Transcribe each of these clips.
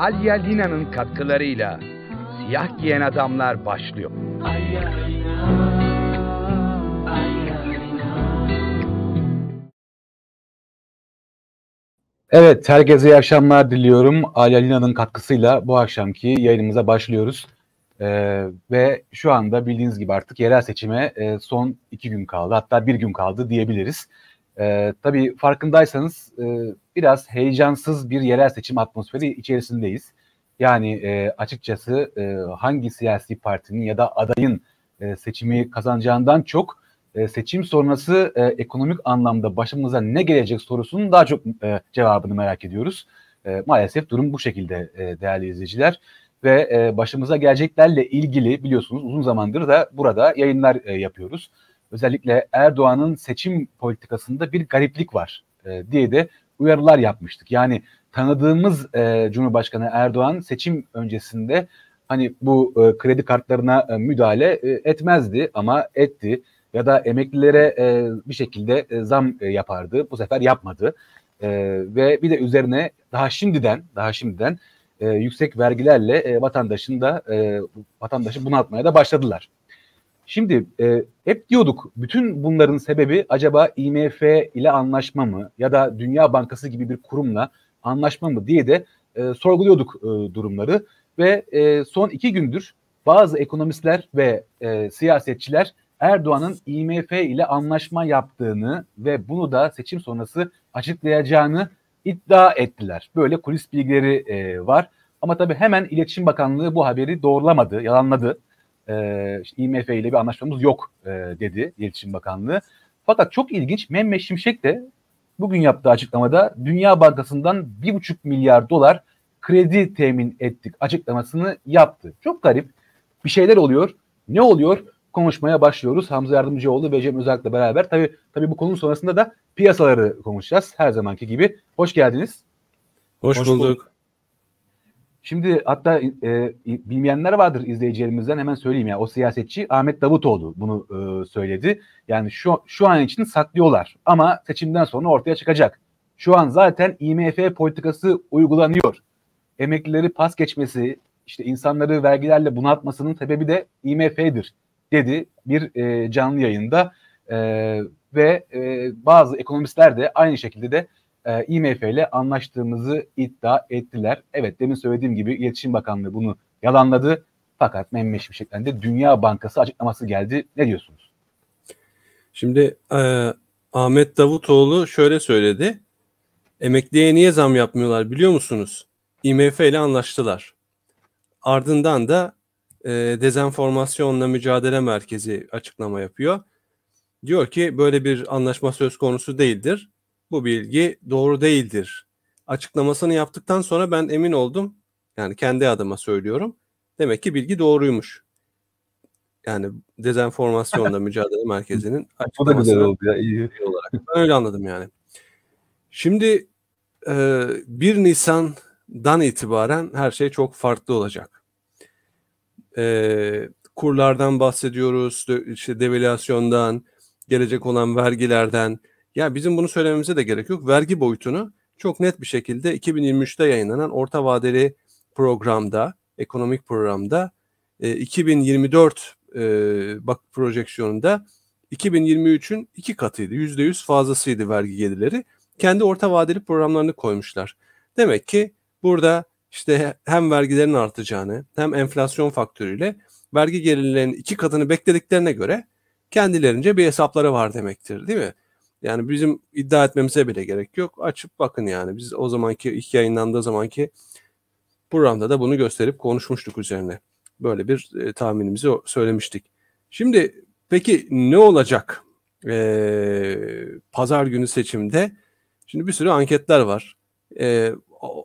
Alya Lina'nın katkılarıyla Siyah Giyen Adamlar başlıyor. Alya Lina, Alya Lina. Evet, herkese iyi akşamlar diliyorum. Alya Lina'nın katkısıyla bu akşamki yayınımıza başlıyoruz. Ee, ve şu anda bildiğiniz gibi artık yerel seçime e, son iki gün kaldı, hatta bir gün kaldı diyebiliriz. E, tabii farkındaysanız e, biraz heyecansız bir yerel seçim atmosferi içerisindeyiz. Yani e, açıkçası e, hangi siyasi partinin ya da adayın e, seçimi kazanacağından çok e, seçim sonrası e, ekonomik anlamda başımıza ne gelecek sorusunun daha çok e, cevabını merak ediyoruz. E, maalesef durum bu şekilde e, değerli izleyiciler ve e, başımıza geleceklerle ilgili biliyorsunuz uzun zamandır da burada yayınlar e, yapıyoruz özellikle Erdoğan'ın seçim politikasında bir gariplik var e, diye de uyarılar yapmıştık. Yani tanıdığımız e, Cumhurbaşkanı Erdoğan seçim öncesinde hani bu e, kredi kartlarına e, müdahale e, etmezdi ama etti ya da emeklilere e, bir şekilde e, zam e, yapardı. Bu sefer yapmadı. E, ve bir de üzerine daha şimdiden daha şimdiden e, yüksek vergilerle e, vatandaşın da e, vatandaşı bunaltmaya da başladılar. Şimdi e, hep diyorduk bütün bunların sebebi acaba IMF ile anlaşma mı ya da Dünya Bankası gibi bir kurumla anlaşma mı diye de e, sorguluyorduk e, durumları ve e, son iki gündür bazı ekonomistler ve e, siyasetçiler Erdoğan'ın IMF ile anlaşma yaptığını ve bunu da seçim sonrası açıklayacağını iddia ettiler. Böyle kulis bilgileri e, var ama tabii hemen İletişim Bakanlığı bu haberi doğrulamadı, yalanladı e, işte IMF ile bir anlaşmamız yok e, dedi İletişim Bakanlığı. Fakat çok ilginç Mehmet Şimşek de bugün yaptığı açıklamada Dünya Bankası'ndan 1,5 milyar dolar kredi temin ettik açıklamasını yaptı. Çok garip bir şeyler oluyor. Ne oluyor? Konuşmaya başlıyoruz. Hamza Yardımcıoğlu ve Cem Özak'la beraber. Tabi tabii bu konunun sonrasında da piyasaları konuşacağız her zamanki gibi. Hoş geldiniz. Hoş, Hoş bulduk. bulduk. Şimdi hatta e, bilmeyenler vardır izleyicilerimizden hemen söyleyeyim ya. O siyasetçi Ahmet Davutoğlu bunu e, söyledi. Yani şu şu an için saklıyorlar ama seçimden sonra ortaya çıkacak. Şu an zaten IMF politikası uygulanıyor. Emeklileri pas geçmesi, işte insanları vergilerle bunaltmasının sebebi de IMF'dir dedi bir e, canlı yayında. E, ve e, bazı ekonomistler de aynı şekilde de e, IMF ile anlaştığımızı iddia ettiler. Evet demin söylediğim gibi İletişim Bakanlığı bunu yalanladı. Fakat Mehmet Şimşek'ten de Dünya Bankası açıklaması geldi. Ne diyorsunuz? Şimdi e, Ahmet Davutoğlu şöyle söyledi. Emekliye niye zam yapmıyorlar biliyor musunuz? IMF ile anlaştılar. Ardından da e, Dezenformasyonla Mücadele Merkezi açıklama yapıyor. Diyor ki böyle bir anlaşma söz konusu değildir bu bilgi doğru değildir. Açıklamasını yaptıktan sonra ben emin oldum. Yani kendi adıma söylüyorum. Demek ki bilgi doğruymuş. Yani dezenformasyonla mücadele merkezinin O da güzel oldu ya. Iyi. Olarak. Ben öyle anladım yani. Şimdi e, 1 Nisan'dan itibaren her şey çok farklı olacak. E, kurlardan bahsediyoruz, işte devalüasyondan, gelecek olan vergilerden, ya bizim bunu söylememize de gerek yok. Vergi boyutunu çok net bir şekilde 2023'te yayınlanan orta vadeli programda, ekonomik programda 2024 e, e, bak projeksiyonunda 2023'ün iki katıydı. yüzde yüz fazlasıydı vergi gelirleri. Kendi orta vadeli programlarını koymuşlar. Demek ki burada işte hem vergilerin artacağını hem enflasyon faktörüyle vergi gelirlerinin iki katını beklediklerine göre kendilerince bir hesapları var demektir değil mi? Yani bizim iddia etmemize bile gerek yok. Açıp bakın yani. Biz o zamanki ilk yayınlandığı zamanki programda da bunu gösterip konuşmuştuk üzerine. Böyle bir e, tahminimizi söylemiştik. Şimdi peki ne olacak e, pazar günü seçimde? Şimdi bir sürü anketler var. E,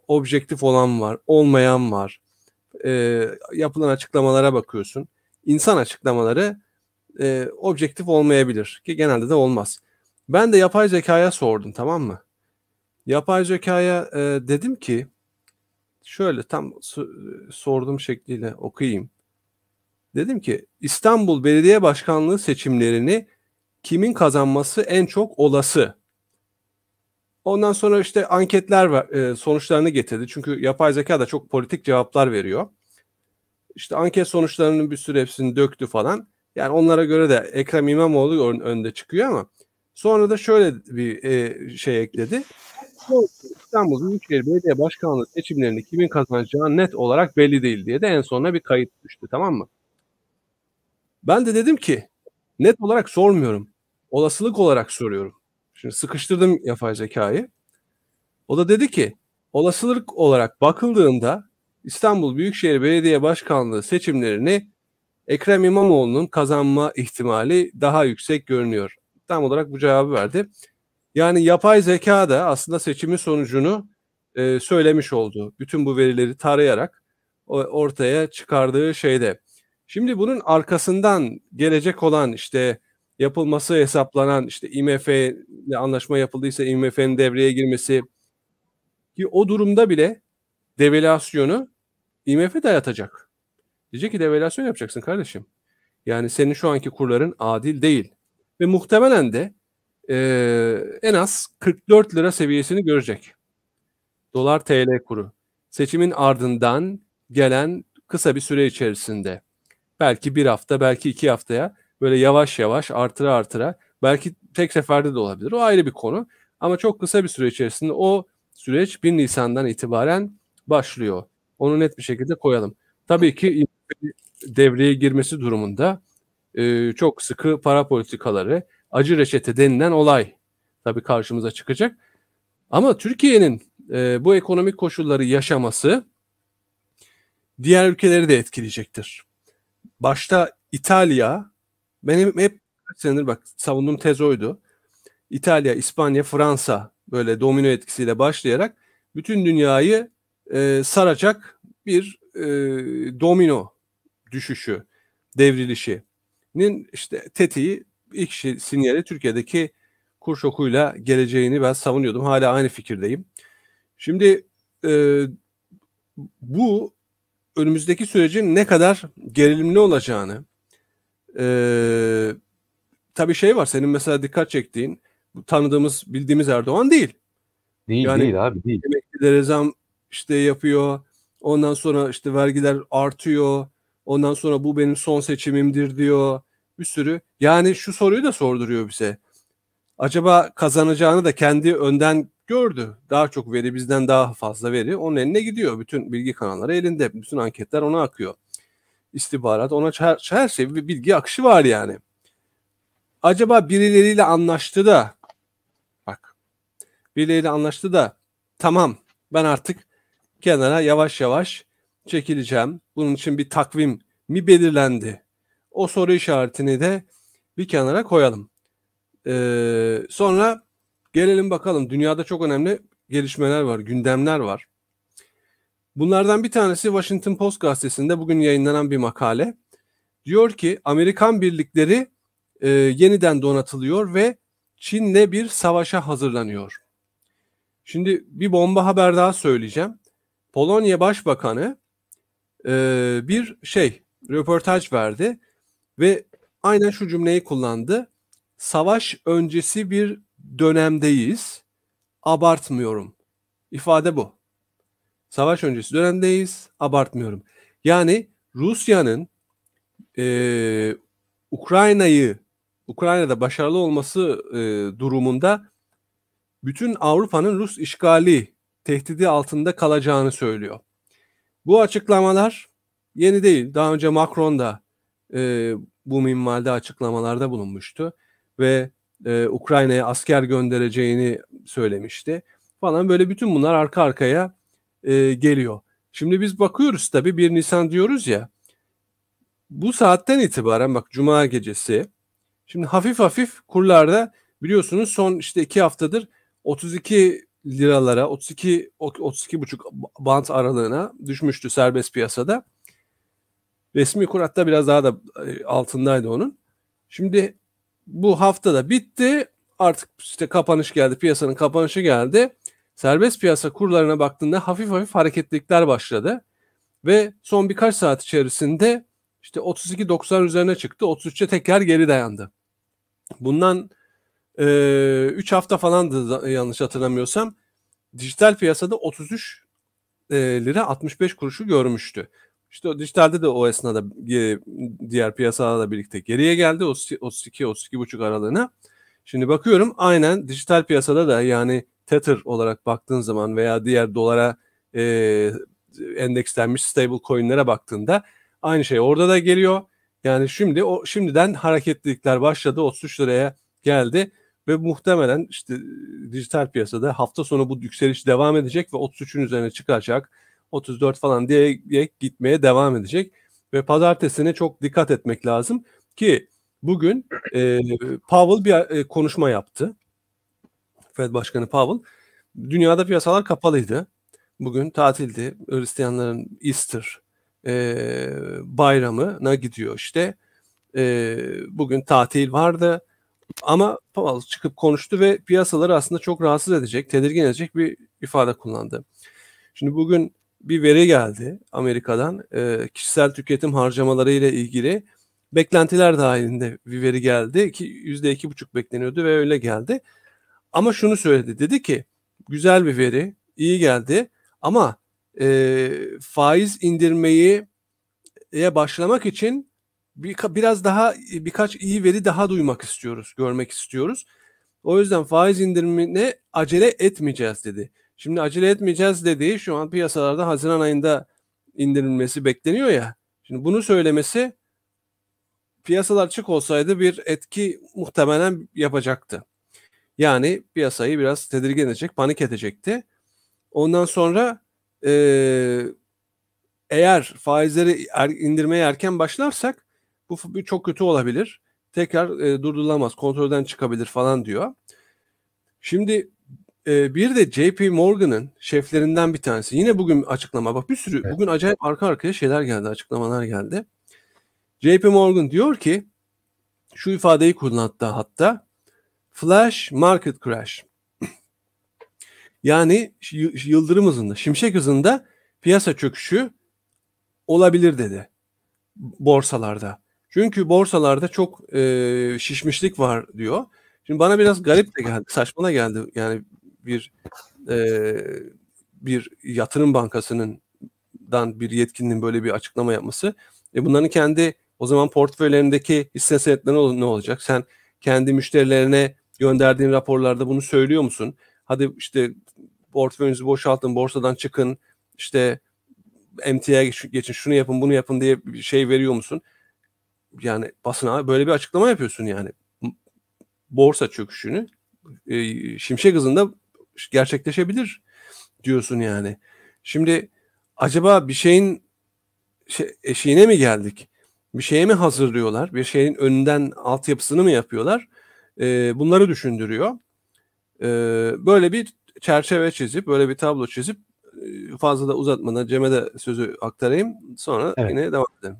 objektif olan var, olmayan var. E, yapılan açıklamalara bakıyorsun. İnsan açıklamaları e, objektif olmayabilir ki genelde de olmaz. Ben de yapay zekaya sordum tamam mı? Yapay zekaya e, dedim ki şöyle tam sorduğum şekliyle okuyayım. Dedim ki İstanbul Belediye Başkanlığı seçimlerini kimin kazanması en çok olası? Ondan sonra işte anketler e, sonuçlarını getirdi. Çünkü yapay zeka da çok politik cevaplar veriyor. İşte anket sonuçlarının bir sürü hepsini döktü falan. Yani onlara göre de Ekrem İmamoğlu önde çıkıyor ama Sonra da şöyle bir e, şey ekledi. İstanbul Büyükşehir Belediye Başkanlığı seçimlerini kimin kazanacağı net olarak belli değil diye de en sonuna bir kayıt düştü tamam mı? Ben de dedim ki net olarak sormuyorum. Olasılık olarak soruyorum. Şimdi sıkıştırdım yapay zekayı. O da dedi ki olasılık olarak bakıldığında İstanbul Büyükşehir Belediye Başkanlığı seçimlerini Ekrem İmamoğlu'nun kazanma ihtimali daha yüksek görünüyor tam olarak bu cevabı verdi. Yani yapay zeka da aslında seçimi sonucunu e, söylemiş oldu. Bütün bu verileri tarayarak ortaya çıkardığı şeyde. Şimdi bunun arkasından gelecek olan işte yapılması hesaplanan işte IMF ile anlaşma yapıldıysa IMF'nin devreye girmesi ki o durumda bile devalüasyonu IMF dayatacak. Diyecek ki devalüasyon yapacaksın kardeşim. Yani senin şu anki kurların adil değil ve muhtemelen de e, en az 44 lira seviyesini görecek. Dolar TL kuru. Seçimin ardından gelen kısa bir süre içerisinde belki bir hafta belki iki haftaya böyle yavaş yavaş artıra artıra belki tek seferde de olabilir. O ayrı bir konu. Ama çok kısa bir süre içerisinde o süreç 1 Nisan'dan itibaren başlıyor. Onu net bir şekilde koyalım. Tabii ki devreye girmesi durumunda e, çok sıkı para politikaları, acı reçete denilen olay tabii karşımıza çıkacak. Ama Türkiye'nin e, bu ekonomik koşulları yaşaması diğer ülkeleri de etkileyecektir. Başta İtalya, benim hep senedir bak savunduğum tez oydu. İtalya, İspanya, Fransa böyle domino etkisiyle başlayarak bütün dünyayı e, saracak bir e, domino düşüşü, devrilişi nin işte tetiği ilk şey, sinyali Türkiye'deki kur şokuyla geleceğini ben savunuyordum. Hala aynı fikirdeyim. Şimdi e, bu önümüzdeki sürecin ne kadar gerilimli olacağını e, tabii şey var senin mesela dikkat çektiğin tanıdığımız bildiğimiz Erdoğan değil. Değil yani, değil abi değil. Emeklilere zam işte yapıyor. Ondan sonra işte vergiler artıyor. Ondan sonra bu benim son seçimimdir diyor. Bir sürü. Yani şu soruyu da sorduruyor bize. Acaba kazanacağını da kendi önden gördü. Daha çok veri bizden daha fazla veri onun eline gidiyor. Bütün bilgi kanalları elinde. Bütün anketler ona akıyor. İstihbarat ona her, her şey bir bilgi akışı var yani. Acaba birileriyle anlaştı da bak birileriyle anlaştı da tamam ben artık kenara yavaş yavaş çekileceğim. Bunun için bir takvim mi belirlendi? O soru işaretini de bir kenara koyalım. Ee, sonra gelelim bakalım dünyada çok önemli gelişmeler var, gündemler var. Bunlardan bir tanesi Washington Post gazetesinde bugün yayınlanan bir makale. Diyor ki Amerikan birlikleri e, yeniden donatılıyor ve Çin'le bir savaşa hazırlanıyor. Şimdi bir bomba haber daha söyleyeceğim. Polonya Başbakanı e, bir şey röportaj verdi ve aynen şu cümleyi kullandı. Savaş öncesi bir dönemdeyiz. Abartmıyorum. İfade bu. Savaş öncesi dönemdeyiz. Abartmıyorum. Yani Rusya'nın e, Ukrayna'yı Ukrayna'da başarılı olması e, durumunda bütün Avrupa'nın Rus işgali tehdidi altında kalacağını söylüyor. Bu açıklamalar yeni değil. Daha önce Macron da e, bu minvalde açıklamalarda bulunmuştu ve e, Ukrayna'ya asker göndereceğini söylemişti falan böyle bütün bunlar arka arkaya e, geliyor. Şimdi biz bakıyoruz tabii 1 Nisan diyoruz ya bu saatten itibaren bak cuma gecesi şimdi hafif hafif kurlarda biliyorsunuz son işte iki haftadır 32 liralara 32 32 buçuk bant aralığına düşmüştü serbest piyasada. Resmi kur hatta biraz daha da e, altındaydı onun. Şimdi bu hafta da bitti. Artık işte kapanış geldi. Piyasanın kapanışı geldi. Serbest piyasa kurlarına baktığında hafif hafif hareketlilikler başladı. Ve son birkaç saat içerisinde işte 32.90 üzerine çıktı. 33'e tekrar geri dayandı. Bundan e, ee, 3 hafta falandı yanlış hatırlamıyorsam dijital piyasada 33 e, lira 65 kuruşu görmüştü. İşte dijitalde de o esnada e, diğer piyasalarla birlikte geriye geldi 32-32,5 aralığına. Şimdi bakıyorum aynen dijital piyasada da yani Tether olarak baktığın zaman veya diğer dolara e, endekslenmiş stable coinlere baktığında aynı şey orada da geliyor. Yani şimdi o şimdiden hareketlilikler başladı 33 liraya geldi. Ve muhtemelen işte dijital piyasada hafta sonu bu yükseliş devam edecek ve 33'ün üzerine çıkacak. 34 falan diye, diye gitmeye devam edecek. Ve pazartesine çok dikkat etmek lazım ki bugün e, Powell bir e, konuşma yaptı. Fed Başkanı Powell. Dünyada piyasalar kapalıydı. Bugün tatildi. Hristiyanların Easter e, bayramına gidiyor işte. E, bugün tatil vardı. Ama Powell çıkıp konuştu ve piyasaları aslında çok rahatsız edecek, tedirgin edecek bir ifade kullandı. Şimdi bugün bir veri geldi Amerika'dan e, kişisel tüketim harcamaları ile ilgili beklentiler dahilinde bir veri geldi ki yüzde iki buçuk bekleniyordu ve öyle geldi. Ama şunu söyledi dedi ki güzel bir veri iyi geldi ama e, faiz indirmeyi başlamak için bir, biraz daha e, birkaç iyi veri daha duymak istiyoruz, görmek istiyoruz. O yüzden faiz indirimine acele etmeyeceğiz dedi. Şimdi acele etmeyeceğiz dediği şu an piyasalarda Haziran ayında indirilmesi bekleniyor ya. Şimdi bunu söylemesi piyasalar çık olsaydı bir etki muhtemelen yapacaktı. Yani piyasayı biraz tedirgin edecek, panik edecekti. Ondan sonra eğer faizleri er, indirmeye erken başlarsak bu çok kötü olabilir. Tekrar e, durdurulamaz, kontrolden çıkabilir falan diyor. Şimdi e, bir de JP Morgan'ın şeflerinden bir tanesi. Yine bugün açıklama bak bir sürü evet. bugün acayip arka arkaya şeyler geldi, açıklamalar geldi. JP Morgan diyor ki şu ifadeyi kullandı hatta flash market crash. yani yıldırım hızında, şimşek hızında piyasa çöküşü olabilir dedi borsalarda. Çünkü borsalarda çok e, şişmişlik var diyor. Şimdi bana biraz garip de geldi, saçma geldi. Yani bir e, bir yatırım bankasının dan bir yetkinin böyle bir açıklama yapması. E bunların kendi o zaman portföylerindeki hisse senetleri ne olacak? Sen kendi müşterilerine gönderdiğin raporlarda bunu söylüyor musun? Hadi işte portföyünüzü boşaltın, borsadan çıkın, işte MTA'ya geçin, şunu yapın, bunu yapın diye bir şey veriyor musun? yani basına böyle bir açıklama yapıyorsun yani. Borsa çöküşünü e, Şimşek hızında gerçekleşebilir diyorsun yani. Şimdi acaba bir şeyin şey, eşiğine mi geldik? Bir şeye mi hazırlıyorlar? Bir şeyin önünden altyapısını mı yapıyorlar? E, bunları düşündürüyor. E, böyle bir çerçeve çizip, böyle bir tablo çizip e, fazla da uzatmadan Cem'e de sözü aktarayım. Sonra evet. yine devam edelim.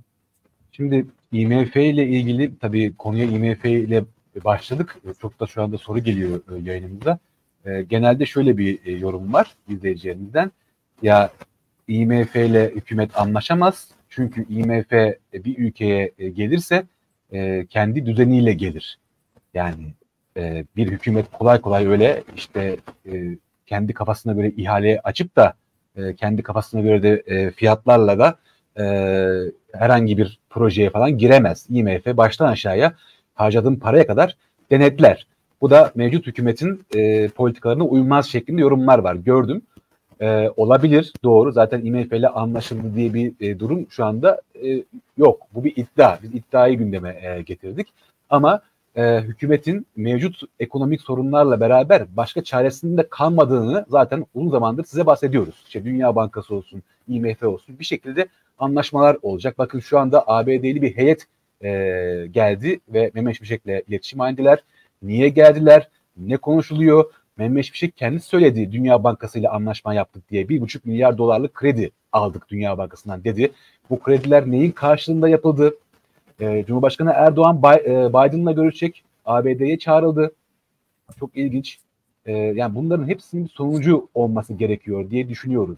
Şimdi IMF ile ilgili tabii konuya IMF ile başladık. E, çok da şu anda soru geliyor e, yayınımıza. E, genelde şöyle bir yorum var izleyicilerimizden. Ya IMF ile hükümet anlaşamaz. Çünkü IMF bir ülkeye gelirse kendi düzeniyle gelir. Yani bir hükümet kolay kolay öyle işte kendi kafasına böyle ihale açıp da kendi kafasına göre de fiyatlarla da e, herhangi bir projeye falan giremez. IMF baştan aşağıya harcadığın paraya kadar denetler. Bu da mevcut hükümetin e, politikalarına uymaz şeklinde yorumlar var. Gördüm. E, olabilir doğru. Zaten IMF ile anlaşıldı diye bir e, durum şu anda e, yok. Bu bir iddia. Biz iddiayı gündeme e, getirdik. Ama e, hükümetin mevcut ekonomik sorunlarla beraber başka çaresinde kalmadığını zaten uzun zamandır size bahsediyoruz. İşte Dünya Bankası olsun, IMF olsun bir şekilde anlaşmalar olacak. Bakın şu anda ABD'li bir heyet e, geldi ve Mehmet Şimşek'le iletişim halindeler. Niye geldiler? Ne konuşuluyor? Mehmet Şimşek kendi söyledi Dünya Bankası ile anlaşma yaptık diye bir buçuk milyar dolarlık kredi aldık Dünya Bankası'ndan dedi. Bu krediler neyin karşılığında yapıldı? E, Cumhurbaşkanı Erdoğan e, Biden'la görüşecek. ABD'ye çağrıldı. Çok ilginç. E, yani bunların hepsinin sonucu olması gerekiyor diye düşünüyoruz.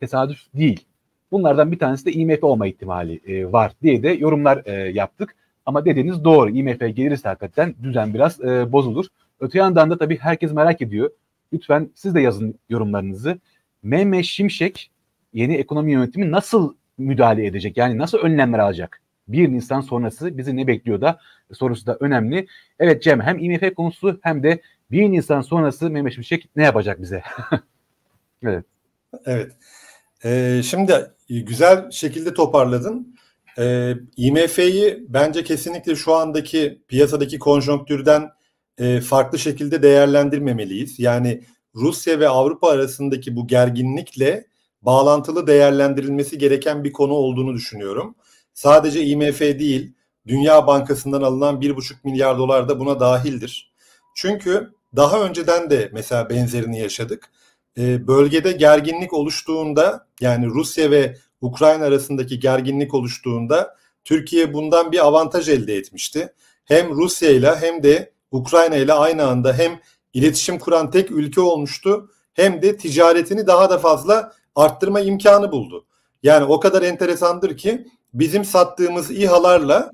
Tesadüf değil. Bunlardan bir tanesi de IMF olma ihtimali e, var diye de yorumlar e, yaptık. Ama dediğiniz doğru. IMF gelirse hakikaten düzen biraz e, bozulur. Öte yandan da tabii herkes merak ediyor. Lütfen siz de yazın yorumlarınızı. Mehmet Şimşek yeni ekonomi yönetimi nasıl müdahale edecek? Yani nasıl önlemler alacak? 1 Nisan sonrası bizi ne bekliyor da e, sorusu da önemli. Evet Cem hem IMF konusu hem de 1 Nisan sonrası Mehmet Şimşek ne yapacak bize? evet. Evet. Ee, şimdi e, güzel şekilde toparladın. Ee, IMF'yi bence kesinlikle şu andaki piyasadaki konjonktürden e, farklı şekilde değerlendirmemeliyiz. Yani Rusya ve Avrupa arasındaki bu gerginlikle bağlantılı değerlendirilmesi gereken bir konu olduğunu düşünüyorum. Sadece IMF değil, Dünya Bankası'ndan alınan 1,5 milyar dolar da buna dahildir. Çünkü daha önceden de mesela benzerini yaşadık. Ee, bölgede gerginlik oluştuğunda yani Rusya ve Ukrayna arasındaki gerginlik oluştuğunda Türkiye bundan bir avantaj elde etmişti. Hem Rusya ile hem de Ukrayna ile aynı anda hem iletişim kuran tek ülke olmuştu hem de ticaretini daha da fazla arttırma imkanı buldu. Yani o kadar enteresandır ki bizim sattığımız İHA'larla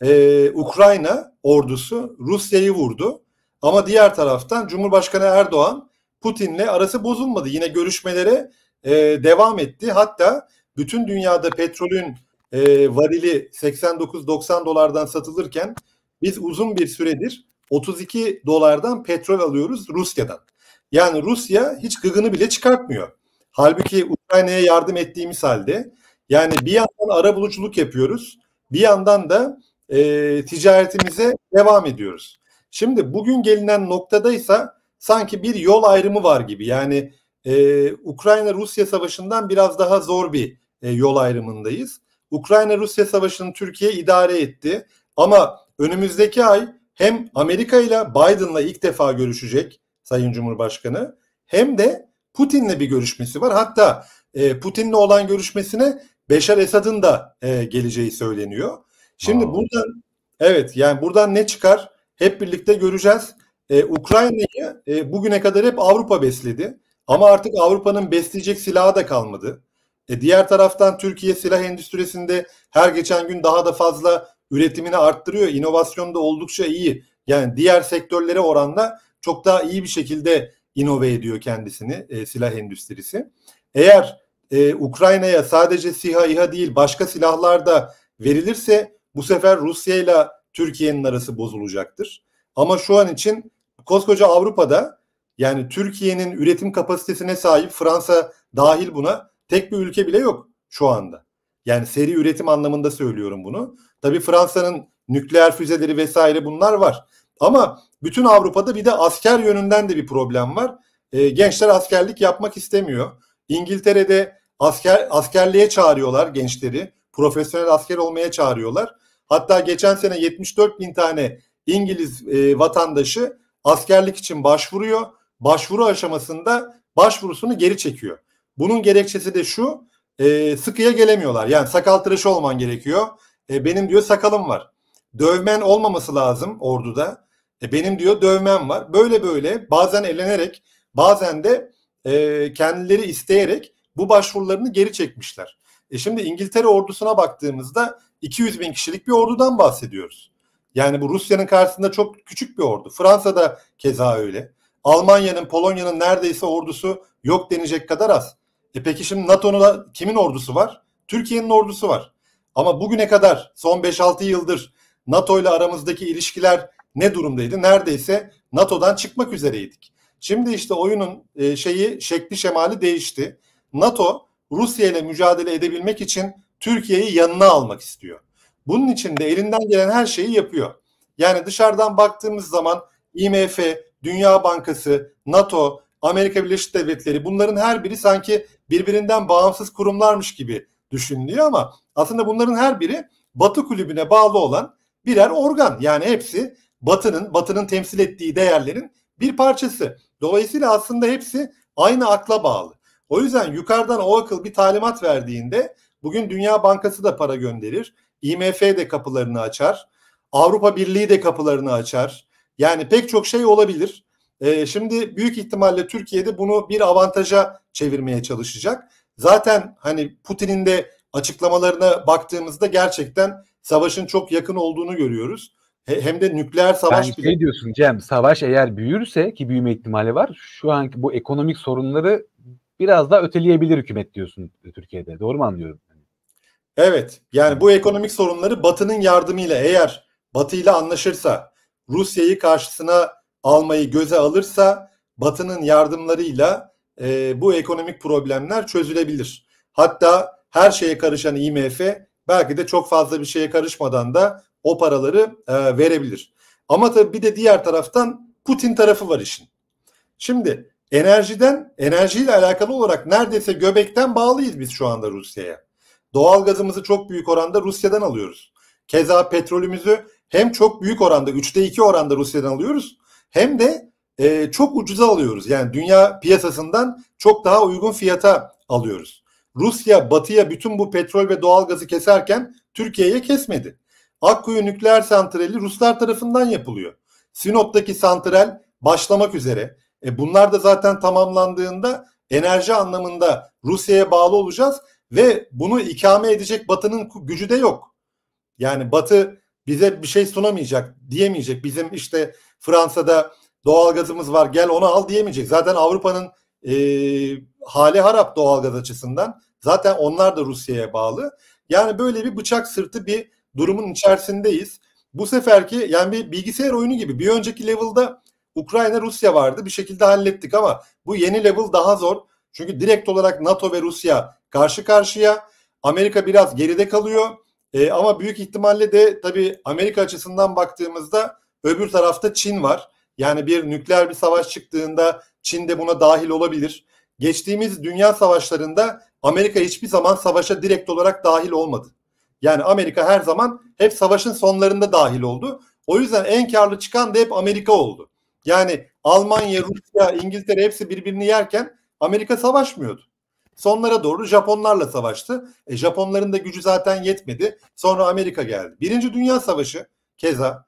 e, Ukrayna ordusu Rusya'yı vurdu. Ama diğer taraftan Cumhurbaşkanı Erdoğan Putin'le arası bozulmadı. Yine görüşmelere e, devam etti. Hatta bütün dünyada petrolün e, varili 89-90 dolardan satılırken biz uzun bir süredir 32 dolardan petrol alıyoruz Rusya'dan. Yani Rusya hiç gıgını bile çıkartmıyor. Halbuki Ukrayna'ya yardım ettiğimiz halde yani bir yandan ara buluculuk yapıyoruz, bir yandan da e, ticaretimize devam ediyoruz. Şimdi bugün gelinen noktadaysa sanki bir yol ayrımı var gibi. Yani e, Ukrayna-Rusya savaşından biraz daha zor bir e, yol ayrımındayız. Ukrayna-Rusya savaşını Türkiye idare etti ama önümüzdeki ay hem Amerika ile Biden'la ilk defa görüşecek Sayın Cumhurbaşkanı hem de Putin'le bir görüşmesi var. Hatta e, Putin'le olan görüşmesine Beşar Esad'ın da e, geleceği söyleniyor. Şimdi Aa. buradan evet yani buradan ne çıkar hep birlikte göreceğiz. E, Ukrayna'yı e, bugüne kadar hep Avrupa besledi ama artık Avrupa'nın besleyecek silahı da kalmadı. E, diğer taraftan Türkiye silah endüstrisinde her geçen gün daha da fazla üretimini arttırıyor. İnovasyon da oldukça iyi. Yani diğer sektörlere oranla çok daha iyi bir şekilde inove ediyor kendisini e, silah endüstrisi. Eğer e, Ukrayna'ya sadece SİHA, İHA değil başka silahlar da verilirse bu sefer Rusya ile Türkiye'nin arası bozulacaktır. Ama şu an için koskoca Avrupa'da yani Türkiye'nin üretim kapasitesine sahip Fransa dahil buna tek bir ülke bile yok şu anda. Yani seri üretim anlamında söylüyorum bunu. Tabii Fransa'nın nükleer füzeleri vesaire bunlar var. Ama bütün Avrupa'da bir de asker yönünden de bir problem var. E, gençler askerlik yapmak istemiyor. İngiltere'de asker askerliğe çağırıyorlar gençleri. Profesyonel asker olmaya çağırıyorlar. Hatta geçen sene 74 bin tane İngiliz e, vatandaşı askerlik için başvuruyor. Başvuru aşamasında başvurusunu geri çekiyor. Bunun gerekçesi de şu e, sıkıya gelemiyorlar. Yani sakal tıraşı olman gerekiyor. E, benim diyor sakalım var. Dövmen olmaması lazım orduda. E, benim diyor dövmen var. Böyle böyle bazen elenerek bazen de e, kendileri isteyerek bu başvurularını geri çekmişler. E şimdi İngiltere ordusuna baktığımızda 200 bin kişilik bir ordudan bahsediyoruz. Yani bu Rusya'nın karşısında çok küçük bir ordu. Fransa'da keza öyle. Almanya'nın, Polonya'nın neredeyse ordusu yok denecek kadar az. E peki şimdi NATO'nun kimin ordusu var? Türkiye'nin ordusu var. Ama bugüne kadar son 5-6 yıldır NATO ile aramızdaki ilişkiler ne durumdaydı? Neredeyse NATO'dan çıkmak üzereydik. Şimdi işte oyunun e, şeyi şekli şemali değişti. NATO Rusya ile mücadele edebilmek için Türkiye'yi yanına almak istiyor. Bunun için de elinden gelen her şeyi yapıyor. Yani dışarıdan baktığımız zaman IMF, Dünya Bankası, NATO, Amerika Birleşik Devletleri bunların her biri sanki birbirinden bağımsız kurumlarmış gibi düşünülüyor ama aslında bunların her biri Batı kulübüne bağlı olan birer organ. Yani hepsi Batı'nın, Batı'nın temsil ettiği değerlerin bir parçası. Dolayısıyla aslında hepsi aynı akla bağlı. O yüzden yukarıdan o akıl bir talimat verdiğinde bugün Dünya Bankası da para gönderir. IMF de kapılarını açar. Avrupa Birliği de kapılarını açar. Yani pek çok şey olabilir. E, şimdi büyük ihtimalle Türkiye'de bunu bir avantaja çevirmeye çalışacak. Zaten hani Putin'in de açıklamalarına baktığımızda gerçekten savaşın çok yakın olduğunu görüyoruz hem de nükleer savaş yani şey bile. Ne diyorsun Cem? Savaş eğer büyürse ki büyüme ihtimali var. Şu anki bu ekonomik sorunları biraz daha öteleyebilir hükümet diyorsun Türkiye'de. Doğru mu anlıyorum? Evet. Yani bu ekonomik sorunları Batı'nın yardımıyla eğer Batı ile anlaşırsa, Rusya'yı karşısına almayı göze alırsa Batı'nın yardımlarıyla e, bu ekonomik problemler çözülebilir. Hatta her şeye karışan IMF belki de çok fazla bir şeye karışmadan da o paraları e, verebilir. Ama tabii bir de diğer taraftan Putin tarafı var işin. Şimdi enerjiden, enerjiyle alakalı olarak neredeyse göbekten bağlıyız biz şu anda Rusya'ya. Doğal gazımızı çok büyük oranda Rusya'dan alıyoruz. Keza petrolümüzü hem çok büyük oranda, üçte iki oranda Rusya'dan alıyoruz hem de e, çok ucuza alıyoruz. Yani dünya piyasasından çok daha uygun fiyata alıyoruz. Rusya batıya bütün bu petrol ve doğal gazı keserken Türkiye'ye kesmedi. Akkuyu nükleer santrali Ruslar tarafından yapılıyor. Sinop'taki santral başlamak üzere. E bunlar da zaten tamamlandığında enerji anlamında Rusya'ya bağlı olacağız ve bunu ikame edecek Batı'nın gücü de yok. Yani Batı bize bir şey sunamayacak, diyemeyecek. Bizim işte Fransa'da doğal gazımız var gel onu al diyemeyecek. Zaten Avrupa'nın e, hali harap doğal gaz açısından. Zaten onlar da Rusya'ya bağlı. Yani böyle bir bıçak sırtı bir durumun içerisindeyiz. Bu seferki yani bir bilgisayar oyunu gibi bir önceki level'da Ukrayna Rusya vardı bir şekilde hallettik ama bu yeni level daha zor. Çünkü direkt olarak NATO ve Rusya karşı karşıya. Amerika biraz geride kalıyor. E, ama büyük ihtimalle de tabii Amerika açısından baktığımızda öbür tarafta Çin var. Yani bir nükleer bir savaş çıktığında Çin de buna dahil olabilir. Geçtiğimiz dünya savaşlarında Amerika hiçbir zaman savaşa direkt olarak dahil olmadı. Yani Amerika her zaman hep savaşın sonlarında dahil oldu. O yüzden en karlı çıkan da hep Amerika oldu. Yani Almanya, Rusya, İngiltere hepsi birbirini yerken Amerika savaşmıyordu. Sonlara doğru Japonlarla savaştı. E, Japonların da gücü zaten yetmedi. Sonra Amerika geldi. Birinci Dünya Savaşı keza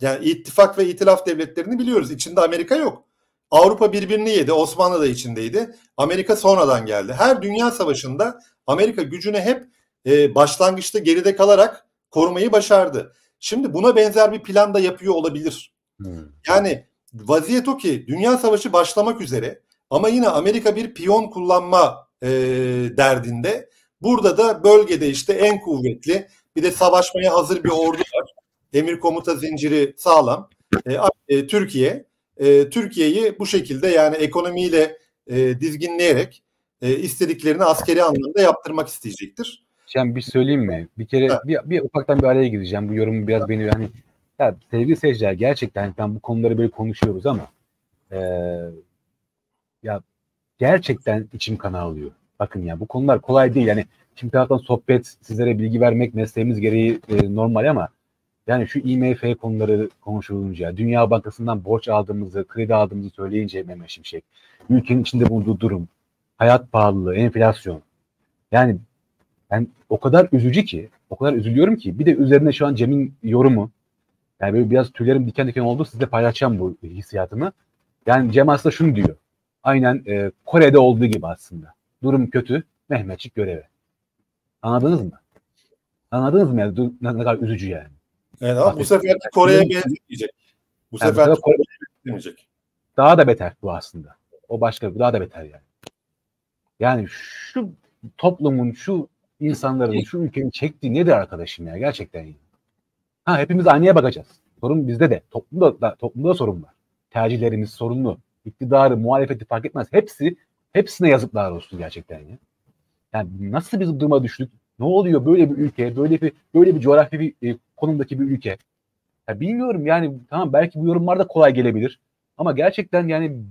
yani ittifak ve itilaf devletlerini biliyoruz. İçinde Amerika yok. Avrupa birbirini yedi. Osmanlı da içindeydi. Amerika sonradan geldi. Her dünya savaşında Amerika gücünü hep e, başlangıçta geride kalarak korumayı başardı. Şimdi buna benzer bir plan da yapıyor olabilir. Hmm. Yani vaziyet o ki dünya savaşı başlamak üzere ama yine Amerika bir piyon kullanma e, derdinde. Burada da bölgede işte en kuvvetli bir de savaşmaya hazır bir ordu var. Emir komuta zinciri sağlam. E, e, Türkiye e, Türkiye'yi bu şekilde yani ekonomiyle e, dizginleyerek e, istediklerini askeri anlamda yaptırmak isteyecektir. Cem bir söyleyeyim mi? Bir kere bir, bir ufaktan bir araya gireceğim. Bu yorumu biraz beni hani ya sevgili seyirciler gerçekten ben hani bu konuları böyle konuşuyoruz ama e, ya gerçekten içim kan ağlıyor. Bakın ya bu konular kolay değil. Yani şimdi taraftan sohbet, sizlere bilgi vermek mesleğimiz gereği e, normal ama yani şu IMF konuları konuşulunca, Dünya Bankası'ndan borç aldığımızı, kredi aldığımızı söyleyince Mehmet Şimşek, ülkenin içinde bulunduğu durum, hayat pahalılığı, enflasyon. Yani yani o kadar üzücü ki, o kadar üzülüyorum ki. Bir de üzerine şu an Cem'in yorumu. Yani böyle biraz tüylerim diken diken oldu. Sizle paylaşacağım bu hissiyatımı. Yani Cem aslında şunu diyor. Aynen e, Kore'de olduğu gibi aslında. Durum kötü, Mehmetçik görevi. Anladınız mı? Anladınız mı yani ne, ne kadar üzücü yani. Evet Bak, bu sefer Kore'ye benzemeyecek. Bu yani sefer Kore'ye benzemeyecek. Daha da beter bu aslında. O başka bir daha da beter yani. Yani şu toplumun şu insanların şu ülkenin çektiği nedir arkadaşım ya gerçekten ya. Ha hepimiz aynaya bakacağız. Sorun bizde de. Toplumda da, toplumda da sorun var. Tercihlerimiz sorunlu. İktidarı, muhalefeti fark etmez. Hepsi hepsine yazıklar olsun gerçekten ya. Yani nasıl biz duruma düştük? Ne oluyor böyle bir ülke, böyle bir böyle bir coğrafi bir e, konumdaki bir ülke? Ya bilmiyorum yani tamam belki bu yorumlar da kolay gelebilir. Ama gerçekten yani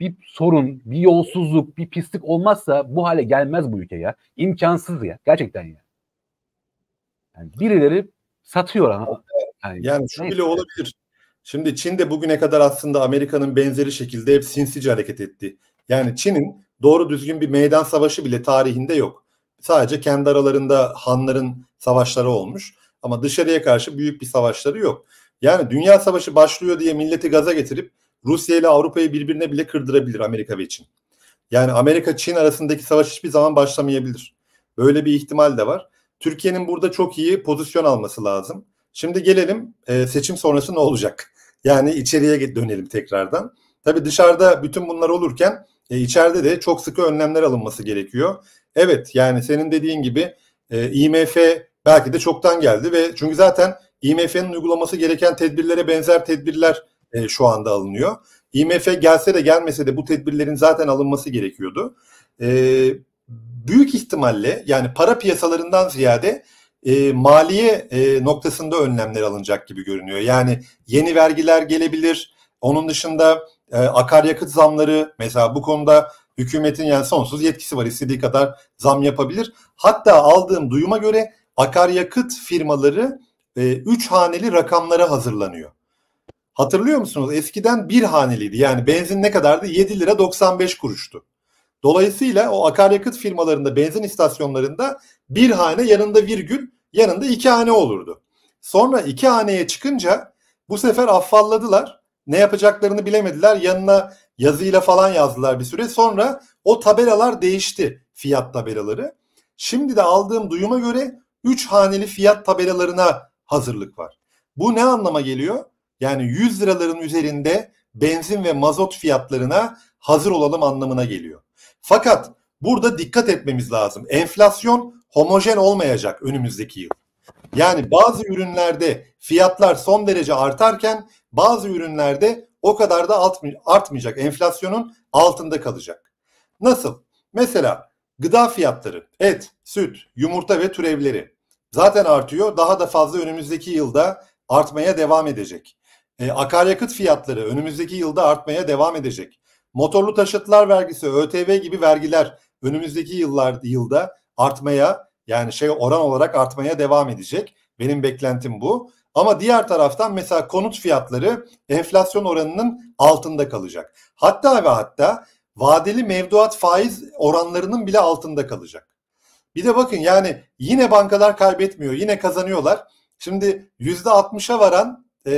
bir sorun, bir yolsuzluk, bir pislik olmazsa bu hale gelmez bu ülke ya. İmkansız ya. Gerçekten ya. Yani birileri satıyor ama. Yani, yani şu neyse. bile olabilir. Şimdi Çin de bugüne kadar aslında Amerika'nın benzeri şekilde hep sinsice hareket etti. Yani Çin'in doğru düzgün bir meydan savaşı bile tarihinde yok. Sadece kendi aralarında hanların savaşları olmuş ama dışarıya karşı büyük bir savaşları yok. Yani dünya savaşı başlıyor diye milleti gaza getirip Rusya ile Avrupa'yı birbirine bile kırdırabilir Amerika ve Çin. Yani Amerika Çin arasındaki savaş hiçbir zaman başlamayabilir. Böyle bir ihtimal de var. Türkiye'nin burada çok iyi pozisyon alması lazım. Şimdi gelelim e, seçim sonrası ne olacak? Yani içeriye dönelim tekrardan. Tabii dışarıda bütün bunlar olurken e, içeride de çok sıkı önlemler alınması gerekiyor. Evet yani senin dediğin gibi e, IMF belki de çoktan geldi ve çünkü zaten IMF'nin uygulaması gereken tedbirlere benzer tedbirler e, şu anda alınıyor. IMF gelse de gelmese de bu tedbirlerin zaten alınması gerekiyordu. E, büyük ihtimalle yani para piyasalarından ziyade e, maliye e, noktasında önlemler alınacak gibi görünüyor. Yani yeni vergiler gelebilir. Onun dışında e, akaryakıt zamları mesela bu konuda hükümetin yani sonsuz yetkisi var. istediği kadar zam yapabilir. Hatta aldığım duyuma göre akaryakıt firmaları 3 e, haneli rakamlara hazırlanıyor. Hatırlıyor musunuz? Eskiden bir haneliydi. Yani benzin ne kadardı? 7 lira 95 kuruştu. Dolayısıyla o akaryakıt firmalarında benzin istasyonlarında bir hane yanında virgül yanında iki hane olurdu. Sonra iki haneye çıkınca bu sefer affalladılar. Ne yapacaklarını bilemediler. Yanına yazıyla falan yazdılar bir süre. Sonra o tabelalar değişti fiyat tabelaları. Şimdi de aldığım duyuma göre 3 haneli fiyat tabelalarına hazırlık var. Bu ne anlama geliyor? Yani 100 liraların üzerinde benzin ve mazot fiyatlarına hazır olalım anlamına geliyor. Fakat burada dikkat etmemiz lazım. Enflasyon homojen olmayacak önümüzdeki yıl. Yani bazı ürünlerde fiyatlar son derece artarken bazı ürünlerde o kadar da artmayacak. Enflasyonun altında kalacak. Nasıl? Mesela gıda fiyatları, et, süt, yumurta ve türevleri zaten artıyor. Daha da fazla önümüzdeki yılda artmaya devam edecek. E, akaryakıt fiyatları önümüzdeki yılda artmaya devam edecek. Motorlu taşıtlar vergisi, ÖTV gibi vergiler önümüzdeki yıllar yılda artmaya yani şey oran olarak artmaya devam edecek. Benim beklentim bu. Ama diğer taraftan mesela konut fiyatları enflasyon oranının altında kalacak. Hatta ve hatta vadeli mevduat faiz oranlarının bile altında kalacak. Bir de bakın yani yine bankalar kaybetmiyor, yine kazanıyorlar. Şimdi %60'a varan e,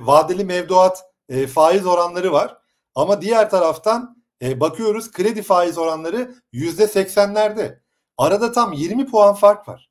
vadeli mevduat e, faiz oranları var. Ama diğer taraftan e, bakıyoruz kredi faiz oranları yüzde seksenlerde. Arada tam 20 puan fark var.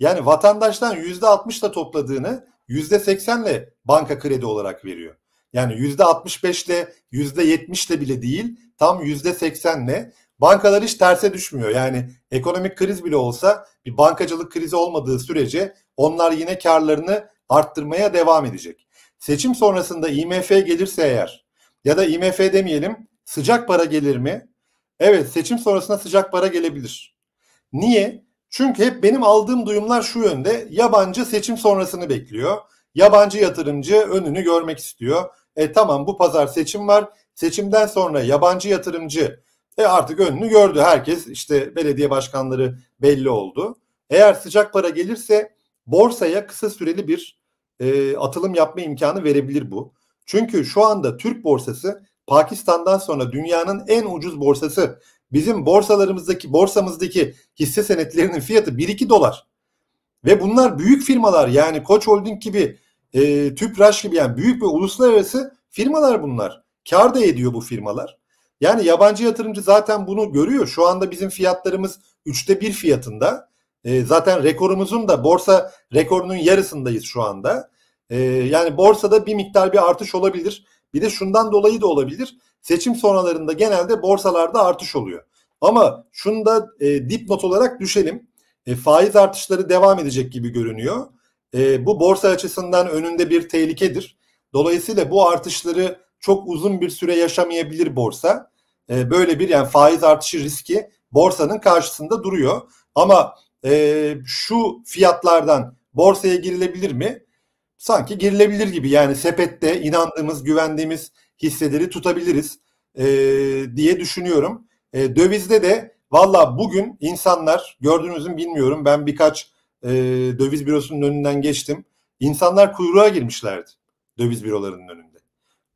Yani vatandaştan yüzde altmışla topladığını yüzde seksenle banka kredi olarak veriyor. Yani yüzde altmış beşle yüzde yetmişle bile değil tam yüzde seksenle bankalar hiç terse düşmüyor. Yani ekonomik kriz bile olsa bir bankacılık krizi olmadığı sürece onlar yine karlarını arttırmaya devam edecek. Seçim sonrasında IMF gelirse eğer ya da IMF demeyelim sıcak para gelir mi? Evet seçim sonrasında sıcak para gelebilir. Niye? Çünkü hep benim aldığım duyumlar şu yönde yabancı seçim sonrasını bekliyor. Yabancı yatırımcı önünü görmek istiyor. E tamam bu pazar seçim var. Seçimden sonra yabancı yatırımcı e artık önünü gördü. Herkes işte belediye başkanları belli oldu. Eğer sıcak para gelirse borsaya kısa süreli bir e, atılım yapma imkanı verebilir bu. Çünkü şu anda Türk borsası Pakistan'dan sonra dünyanın en ucuz borsası. Bizim borsalarımızdaki borsamızdaki hisse senetlerinin fiyatı 1-2 dolar. Ve bunlar büyük firmalar yani Koç Holding gibi, e, Tüpraş gibi yani büyük ve uluslararası firmalar bunlar. Kar da ediyor bu firmalar. Yani yabancı yatırımcı zaten bunu görüyor. Şu anda bizim fiyatlarımız üçte bir fiyatında. E, zaten rekorumuzun da borsa rekorunun yarısındayız şu anda. E, yani borsada bir miktar bir artış olabilir. Bir de şundan dolayı da olabilir. Seçim sonralarında genelde borsalarda artış oluyor. Ama şunu da e, dipnot olarak düşelim. E, faiz artışları devam edecek gibi görünüyor. E, bu borsa açısından önünde bir tehlikedir. Dolayısıyla bu artışları çok uzun bir süre yaşamayabilir borsa. E, böyle bir yani faiz artışı riski borsanın karşısında duruyor. Ama e, şu fiyatlardan borsaya girilebilir mi? Sanki girilebilir gibi yani sepette inandığımız, güvendiğimiz hisseleri tutabiliriz e, diye düşünüyorum. E, dövizde de valla bugün insanlar gördüğünüzü bilmiyorum ben birkaç e, döviz bürosunun önünden geçtim. İnsanlar kuyruğa girmişlerdi döviz bürolarının önünde.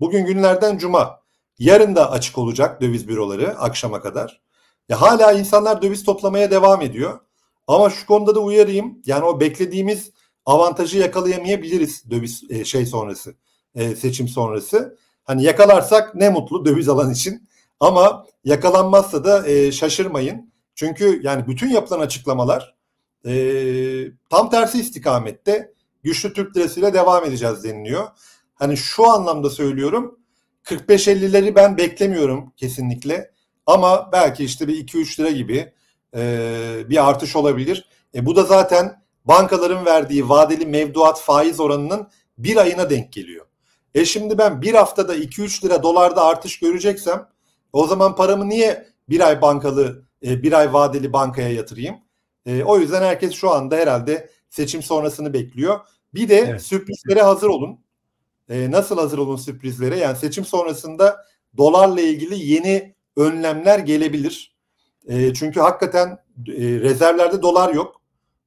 Bugün günlerden cuma. Yarın da açık olacak döviz büroları akşama kadar. Ya hala insanlar döviz toplamaya devam ediyor. Ama şu konuda da uyarayım. Yani o beklediğimiz avantajı yakalayamayabiliriz döviz e, şey sonrası. E, seçim sonrası. Hani yakalarsak ne mutlu döviz alan için. Ama yakalanmazsa da e, şaşırmayın. Çünkü yani bütün yapılan açıklamalar e, tam tersi istikamette güçlü Türk lirasıyla devam edeceğiz deniliyor. Hani şu anlamda söylüyorum 45-50'leri ben beklemiyorum kesinlikle. Ama belki işte bir 2-3 lira gibi ee, bir artış olabilir. E, bu da zaten bankaların verdiği vadeli mevduat faiz oranının bir ayına denk geliyor. E şimdi ben bir haftada 2-3 lira dolarda artış göreceksem o zaman paramı niye bir ay bankalı e, bir ay vadeli bankaya yatırayım? E, o yüzden herkes şu anda herhalde seçim sonrasını bekliyor. Bir de evet. sürprizlere hazır olun. E, nasıl hazır olun sürprizlere? Yani seçim sonrasında dolarla ilgili yeni önlemler gelebilir. E, çünkü hakikaten e, rezervlerde dolar yok.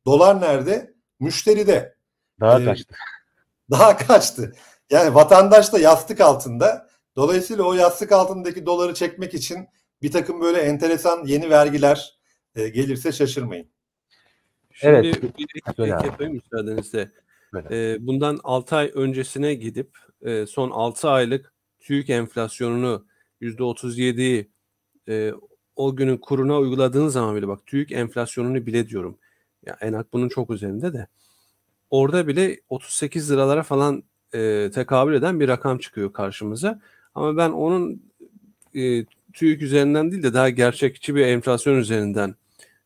Dolar nerede? Müşteride. Daha e, kaçtı. Daha kaçtı. Yani vatandaş da yastık altında. Dolayısıyla o yastık altındaki doları çekmek için bir takım böyle enteresan yeni vergiler e, gelirse şaşırmayın. Şimdi evet. bir ek, yapayım müsaadenizle. E, bundan 6 ay öncesine gidip e, son 6 aylık TÜİK enflasyonunu %37'yi e, o günün kuruna uyguladığın zaman bile bak TÜİK enflasyonunu bile diyorum. Ya enak bunun çok üzerinde de. Orada bile 38 liralara falan e, tekabül eden bir rakam çıkıyor karşımıza. Ama ben onun e, TÜİK üzerinden değil de daha gerçekçi bir enflasyon üzerinden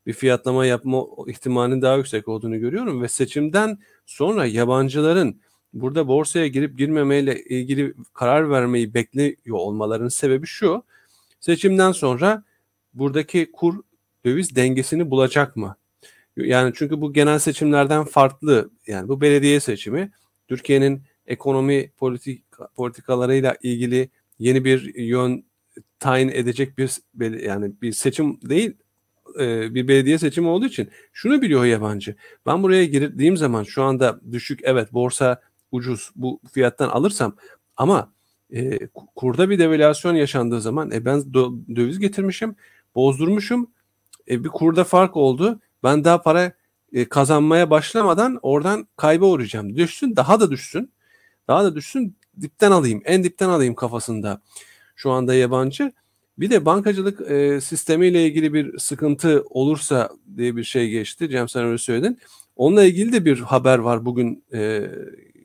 bir fiyatlama yapma ihtimalinin daha yüksek olduğunu görüyorum ve seçimden sonra yabancıların burada borsaya girip girmemeyle ilgili karar vermeyi bekliyor olmalarının sebebi şu. Seçimden sonra buradaki kur döviz dengesini bulacak mı? Yani çünkü bu genel seçimlerden farklı. Yani bu belediye seçimi Türkiye'nin ekonomi politik politikalarıyla ilgili yeni bir yön tayin edecek bir yani bir seçim değil e, bir belediye seçimi olduğu için şunu biliyor yabancı. Ben buraya girdiğim zaman şu anda düşük evet borsa ucuz bu fiyattan alırsam ama e, kurda bir devalüasyon yaşandığı zaman e, ben döviz getirmişim bozdurmuşum. E, bir kurda fark oldu. Ben daha para e, kazanmaya başlamadan oradan kayba uğrayacağım. Düşsün daha da düşsün. Daha da düşsün dipten alayım. En dipten alayım kafasında şu anda yabancı. Bir de bankacılık e, sistemiyle ilgili bir sıkıntı olursa diye bir şey geçti. Cem sen öyle söyledin. Onunla ilgili de bir haber var bugün e,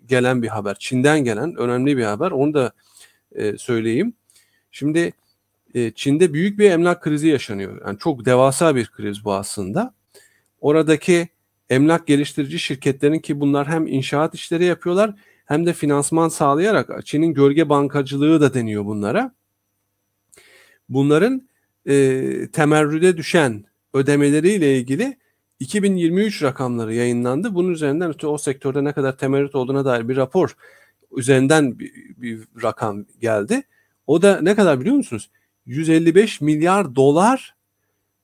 gelen bir haber. Çin'den gelen önemli bir haber. Onu da e, söyleyeyim. Şimdi ee, Çin'de büyük bir emlak krizi yaşanıyor. Yani çok devasa bir kriz bu aslında. Oradaki emlak geliştirici şirketlerin ki bunlar hem inşaat işleri yapıyorlar hem de finansman sağlayarak Çin'in gölge bankacılığı da deniyor bunlara. Bunların e, temerrüde düşen ödemeleriyle ilgili 2023 rakamları yayınlandı. Bunun üzerinden o sektörde ne kadar temerrüt olduğuna dair bir rapor üzerinden bir, bir rakam geldi. O da ne kadar biliyor musunuz? 155 milyar dolar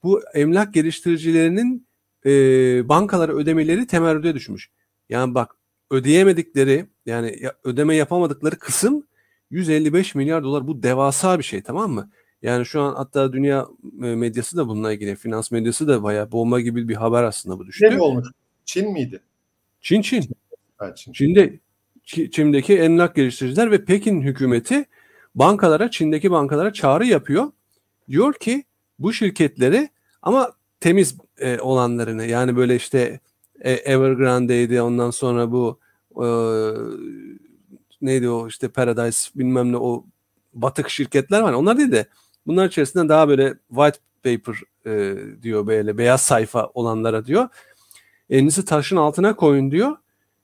bu emlak geliştiricilerinin e, bankalara ödemeleri temerrüde düşmüş. Yani bak ödeyemedikleri yani ödeme yapamadıkları kısım 155 milyar dolar bu devasa bir şey tamam mı? Yani şu an hatta dünya e, medyası da bununla ilgili finans medyası da bayağı bomba gibi bir haber aslında bu düştü. Ne olmuş? Çin miydi? Çin Çin. Çin. Çin'de Çin'deki emlak geliştiriciler ve Pekin hükümeti bankalara, Çin'deki bankalara çağrı yapıyor. Diyor ki bu şirketleri ama temiz e, olanlarını yani böyle işte e, Evergrande'ydi ondan sonra bu e, neydi o işte Paradise bilmem ne o batık şirketler var. Onlar değil de bunlar içerisinde daha böyle white paper e, diyor böyle beyaz sayfa olanlara diyor. Elinizi taşın altına koyun diyor.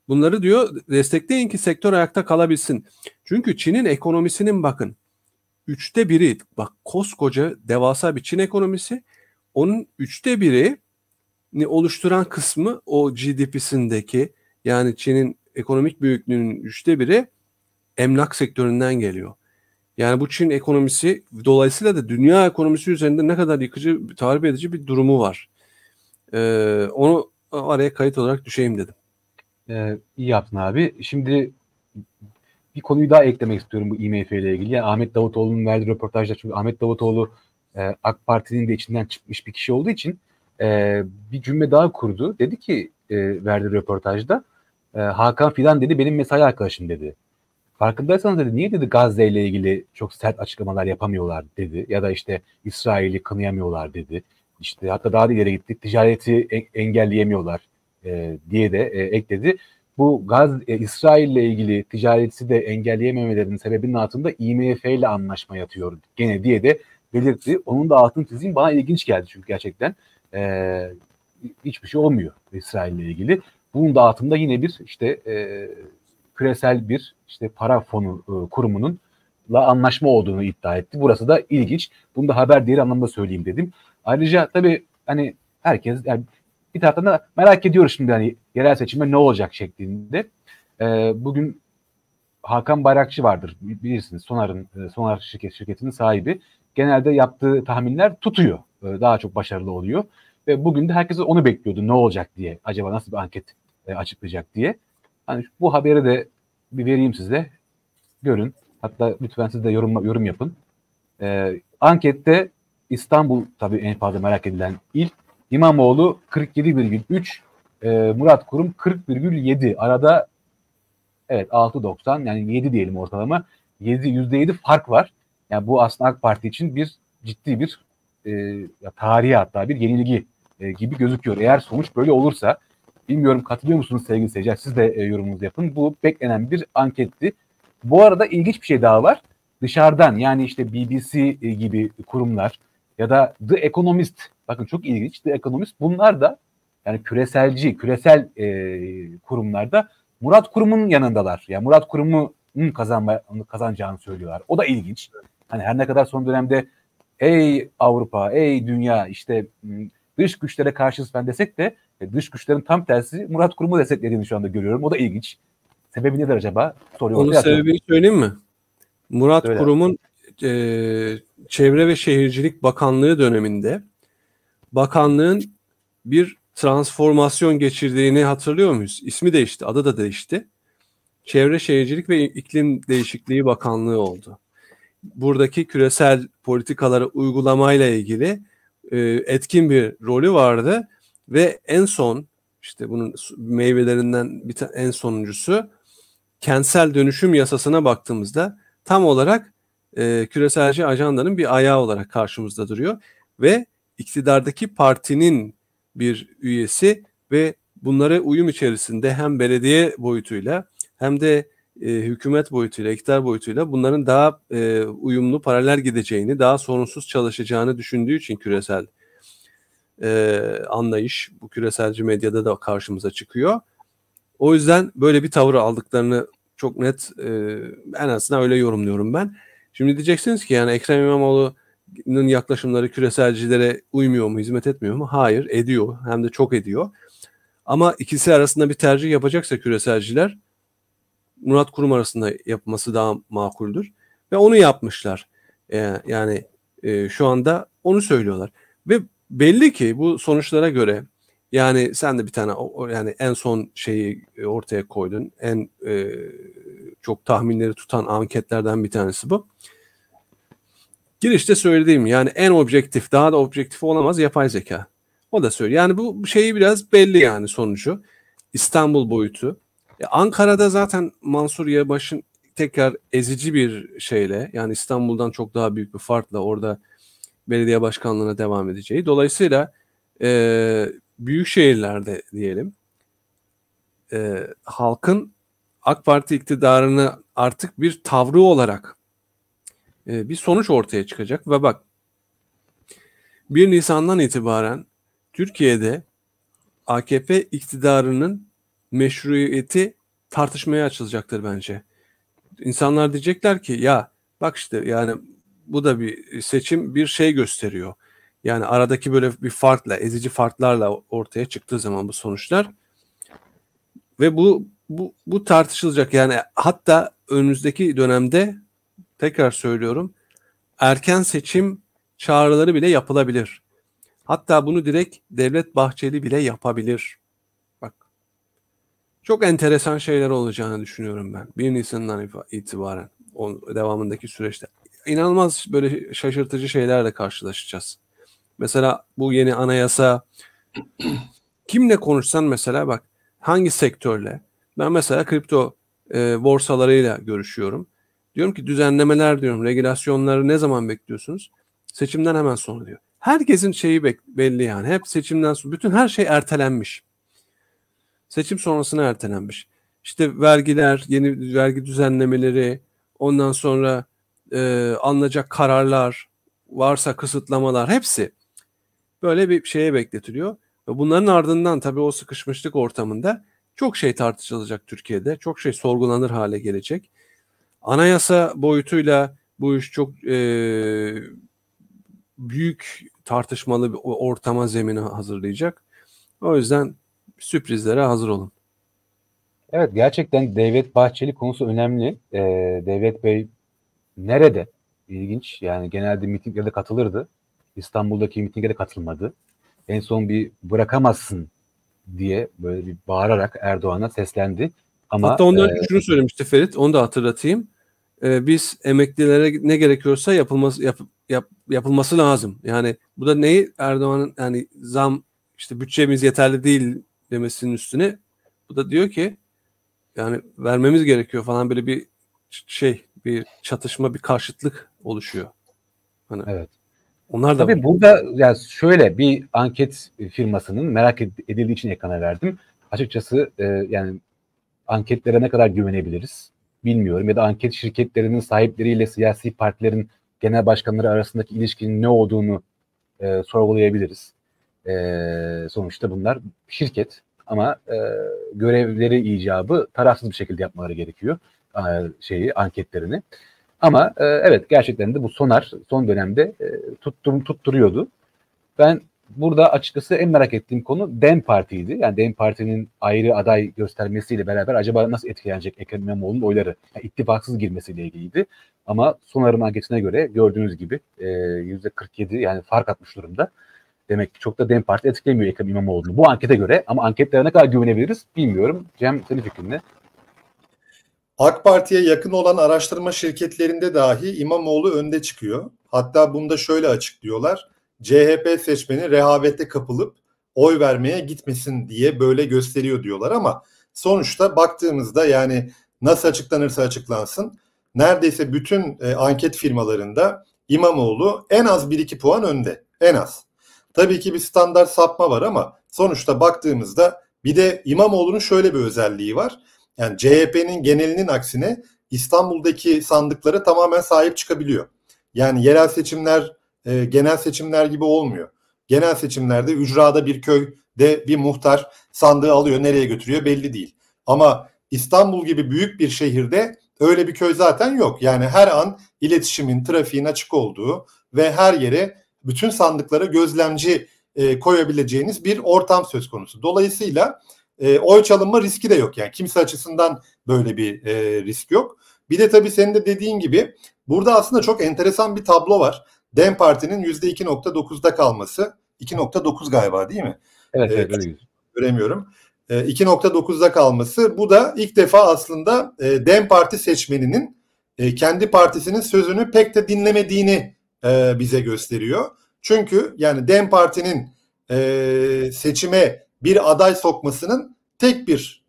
Bunları diyor destekleyin ki sektör ayakta kalabilsin. Çünkü Çin'in ekonomisinin bakın üçte biri bak koskoca devasa bir Çin ekonomisi onun üçte biri oluşturan kısmı o GDP'sindeki yani Çin'in ekonomik büyüklüğünün üçte biri emlak sektöründen geliyor. Yani bu Çin ekonomisi dolayısıyla da dünya ekonomisi üzerinde ne kadar yıkıcı, tarif edici bir durumu var. Ee, onu araya kayıt olarak düşeyim dedim. Ee, iyi yaptın abi. Şimdi bir konuyu daha eklemek istiyorum bu IMF ile ilgili. Yani Ahmet Davutoğlu'nun verdiği röportajda çünkü Ahmet Davutoğlu e, AK Parti'nin de içinden çıkmış bir kişi olduğu için e, bir cümle daha kurdu. Dedi ki e, verdiği röportajda e, Hakan Fidan dedi benim mesai arkadaşım dedi. Farkındaysanız dedi niye dedi Gazze ile ilgili çok sert açıklamalar yapamıyorlar dedi. Ya da işte İsrail'i kınayamıyorlar dedi. İşte hatta daha da ileri gittik ticareti e, engelleyemiyorlar e, diye de e, ekledi bu Gaz e, İsrail ile ilgili ticareti de engelleyememelerinin sebebinin altında IMF ile anlaşma yatıyor gene diye de belirtti. Onun da altını çizeyim bana ilginç geldi çünkü gerçekten e, hiçbir şey olmuyor İsrail ile ilgili. Bunun da altında yine bir işte e, küresel bir işte para fonu e, kurumunun la anlaşma olduğunu iddia etti. Burası da ilginç. Bunu da haber değeri anlamda söyleyeyim dedim. Ayrıca tabii hani herkes yani bir taraftan da merak ediyoruz şimdi hani yerel seçimde ne olacak şeklinde. E, bugün Hakan Bayrakçı vardır bilirsiniz Sonar'ın e, Sonar şirket, şirketinin sahibi. Genelde yaptığı tahminler tutuyor. E, daha çok başarılı oluyor. Ve bugün de herkes onu bekliyordu ne olacak diye. Acaba nasıl bir anket e, açıklayacak diye. Hani bu haberi de bir vereyim size. Görün. Hatta lütfen siz de yorum, yorum yapın. E, ankette İstanbul tabii en fazla merak edilen il. İmamoğlu 47,3, e, Murat Kurum 40,7. Arada evet 6.90 yani 7 diyelim ortalama. 7 %7 fark var. Yani bu aslında AK Parti için bir ciddi bir e, tarihi hatta bir yenilgi e, gibi gözüküyor. Eğer sonuç böyle olursa bilmiyorum katılıyor musunuz sevgili seyirciler? Siz de e, yorumunuzu yapın. Bu beklenen bir anketti. Bu arada ilginç bir şey daha var. Dışarıdan yani işte BBC e, gibi kurumlar ya da The Economist bakın çok ilginç The Economist bunlar da yani küreselci, küresel e, kurumlarda Murat Kurum'un yanındalar. Yani Murat Kurum'un kazanma, kazanacağını söylüyorlar. O da ilginç. Hani her ne kadar son dönemde ey Avrupa, ey dünya işte dış güçlere karşıyız ben desek de e, dış güçlerin tam tersi Murat Kurum'u desteklediğini şu anda görüyorum. O da ilginç. Sebebi nedir acaba? Soruyor. Onun sebebini söyleyeyim mi? Murat Öyle. Kurum'un e, Çevre ve Şehircilik Bakanlığı döneminde bakanlığın bir transformasyon geçirdiğini hatırlıyor muyuz? İsmi değişti, adı da değişti. Çevre Şehircilik ve İklim Değişikliği Bakanlığı oldu. Buradaki küresel politikaları uygulamayla ilgili e, etkin bir rolü vardı ve en son işte bunun meyvelerinden bir ta- en sonuncusu kentsel dönüşüm yasasına baktığımızda tam olarak e, küreselci ajandanın bir ayağı olarak karşımızda duruyor ve iktidardaki partinin bir üyesi ve bunlara uyum içerisinde hem belediye boyutuyla hem de e, hükümet boyutuyla, iktidar boyutuyla bunların daha e, uyumlu, paralel gideceğini, daha sorunsuz çalışacağını düşündüğü için küresel e, anlayış bu küreselci medyada da karşımıza çıkıyor. O yüzden böyle bir tavır aldıklarını çok net e, en azından öyle yorumluyorum ben. Şimdi diyeceksiniz ki yani Ekrem İmamoğlu yaklaşımları küreselcilere uymuyor mu, hizmet etmiyor mu? Hayır, ediyor. Hem de çok ediyor. Ama ikisi arasında bir tercih yapacaksa küreselciler Murat Kurum arasında yapması daha makuldür. Ve onu yapmışlar. Ee, yani e, şu anda onu söylüyorlar. Ve belli ki bu sonuçlara göre yani sen de bir tane yani en son şeyi e, ortaya koydun. En e, çok tahminleri tutan anketlerden bir tanesi bu. Girişte söylediğim yani en objektif daha da objektif olamaz yapay zeka. O da söylüyor. Yani bu şeyi biraz belli yani sonucu. İstanbul boyutu. Ya e, Ankara'da zaten Mansur Yavaş'ın tekrar ezici bir şeyle yani İstanbul'dan çok daha büyük bir farkla orada belediye başkanlığına devam edeceği. Dolayısıyla e, büyük şehirlerde diyelim e, halkın AK Parti iktidarını artık bir tavrı olarak e, bir sonuç ortaya çıkacak ve bak 1 Nisan'dan itibaren Türkiye'de AKP iktidarının meşruiyeti tartışmaya açılacaktır bence. İnsanlar diyecekler ki ya bak işte yani bu da bir seçim bir şey gösteriyor. Yani aradaki böyle bir farkla, ezici farklarla ortaya çıktığı zaman bu sonuçlar ve bu bu bu tartışılacak. Yani hatta önümüzdeki dönemde tekrar söylüyorum erken seçim çağrıları bile yapılabilir. Hatta bunu direkt Devlet Bahçeli bile yapabilir. Bak. Çok enteresan şeyler olacağını düşünüyorum ben. 1 Nisan'dan itibaren o devamındaki süreçte. İnanılmaz böyle şaşırtıcı şeylerle karşılaşacağız. Mesela bu yeni anayasa kimle konuşsan mesela bak hangi sektörle? Ben mesela kripto e, borsalarıyla görüşüyorum. Diyorum ki düzenlemeler diyorum, regülasyonları ne zaman bekliyorsunuz? Seçimden hemen sonra diyor. Herkesin şeyi belli yani. Hep seçimden sonra. Bütün her şey ertelenmiş. Seçim sonrasına ertelenmiş. İşte vergiler, yeni vergi düzenlemeleri, ondan sonra e, alınacak kararlar, varsa kısıtlamalar hepsi böyle bir şeye bekletiliyor. Ve bunların ardından tabii o sıkışmışlık ortamında çok şey tartışılacak Türkiye'de. Çok şey sorgulanır hale gelecek. Anayasa boyutuyla bu iş çok e, büyük tartışmalı bir ortama zemini hazırlayacak. O yüzden sürprizlere hazır olun. Evet gerçekten Devlet Bahçeli konusu önemli. Ee, Devlet Bey nerede? İlginç. Yani genelde mitinglere katılırdı. İstanbul'daki mitinglere katılmadı. En son bir bırakamazsın diye böyle bir bağırarak Erdoğan'a seslendi. Ama Hatta ondan e, şunu söylemişti Ferit. Onu da hatırlatayım e, biz emeklilere ne gerekiyorsa yapılması yap, yap, yapılması lazım. Yani bu da neyi Erdoğan'ın yani zam işte bütçemiz yeterli değil demesinin üstüne bu da diyor ki yani vermemiz gerekiyor falan böyle bir şey bir çatışma bir karşıtlık oluşuyor. Hani evet. Onlar da Tabii burada yani şöyle bir anket firmasının merak edildiği için ekrana verdim. Açıkçası e, yani anketlere ne kadar güvenebiliriz? bilmiyorum ya da anket şirketlerinin sahipleriyle siyasi partilerin genel başkanları arasındaki ilişkinin ne olduğunu e, sorgulayabiliriz. E, sonuçta bunlar şirket ama e, görevleri icabı tarafsız bir şekilde yapmaları gerekiyor e, şeyi anketlerini. Ama e, evet gerçekten de bu sonar son dönemde e, tuttur, tutturuyordu. Ben burada açıkçası en merak ettiğim konu DEM Parti'ydi. Yani DEM Parti'nin ayrı aday göstermesiyle beraber acaba nasıl etkilenecek Ekrem İmamoğlu'nun oyları? Yani ittifaksız girmesiyle ilgiliydi. Ama son arama anketine göre gördüğünüz gibi e, yüzde %47 yani fark atmış durumda. Demek ki çok da DEM Parti etkilemiyor Ekrem İmamoğlu'nu bu ankete göre. Ama anketlere ne kadar güvenebiliriz bilmiyorum. Cem senin fikrin ne? AK Parti'ye yakın olan araştırma şirketlerinde dahi İmamoğlu önde çıkıyor. Hatta bunda şöyle açıklıyorlar. CHP seçmeni rehavete kapılıp oy vermeye gitmesin diye böyle gösteriyor diyorlar ama sonuçta baktığımızda yani nasıl açıklanırsa açıklansın neredeyse bütün e, anket firmalarında İmamoğlu en az 1-2 puan önde. En az. Tabii ki bir standart sapma var ama sonuçta baktığımızda bir de İmamoğlu'nun şöyle bir özelliği var. Yani CHP'nin genelinin aksine İstanbul'daki sandıklara tamamen sahip çıkabiliyor. Yani yerel seçimler e, genel seçimler gibi olmuyor. Genel seçimlerde ücrada bir köyde bir muhtar sandığı alıyor nereye götürüyor belli değil. Ama İstanbul gibi büyük bir şehirde öyle bir köy zaten yok. Yani her an iletişimin, trafiğin açık olduğu ve her yere bütün sandıklara gözlemci e, koyabileceğiniz bir ortam söz konusu. Dolayısıyla e, oy çalınma riski de yok. Yani kimse açısından böyle bir e, risk yok. Bir de tabii senin de dediğin gibi burada aslında çok enteresan bir tablo var. Dem Parti'nin %2.9'da kalması. 2.9 galiba değil mi? Evet, evet. evet. Göremiyorum. 2.9'da ee, kalması. Bu da ilk defa aslında e, Dem Parti seçmeninin e, kendi partisinin sözünü pek de dinlemediğini e, bize gösteriyor. Çünkü yani Dem Parti'nin seçime bir aday sokmasının tek bir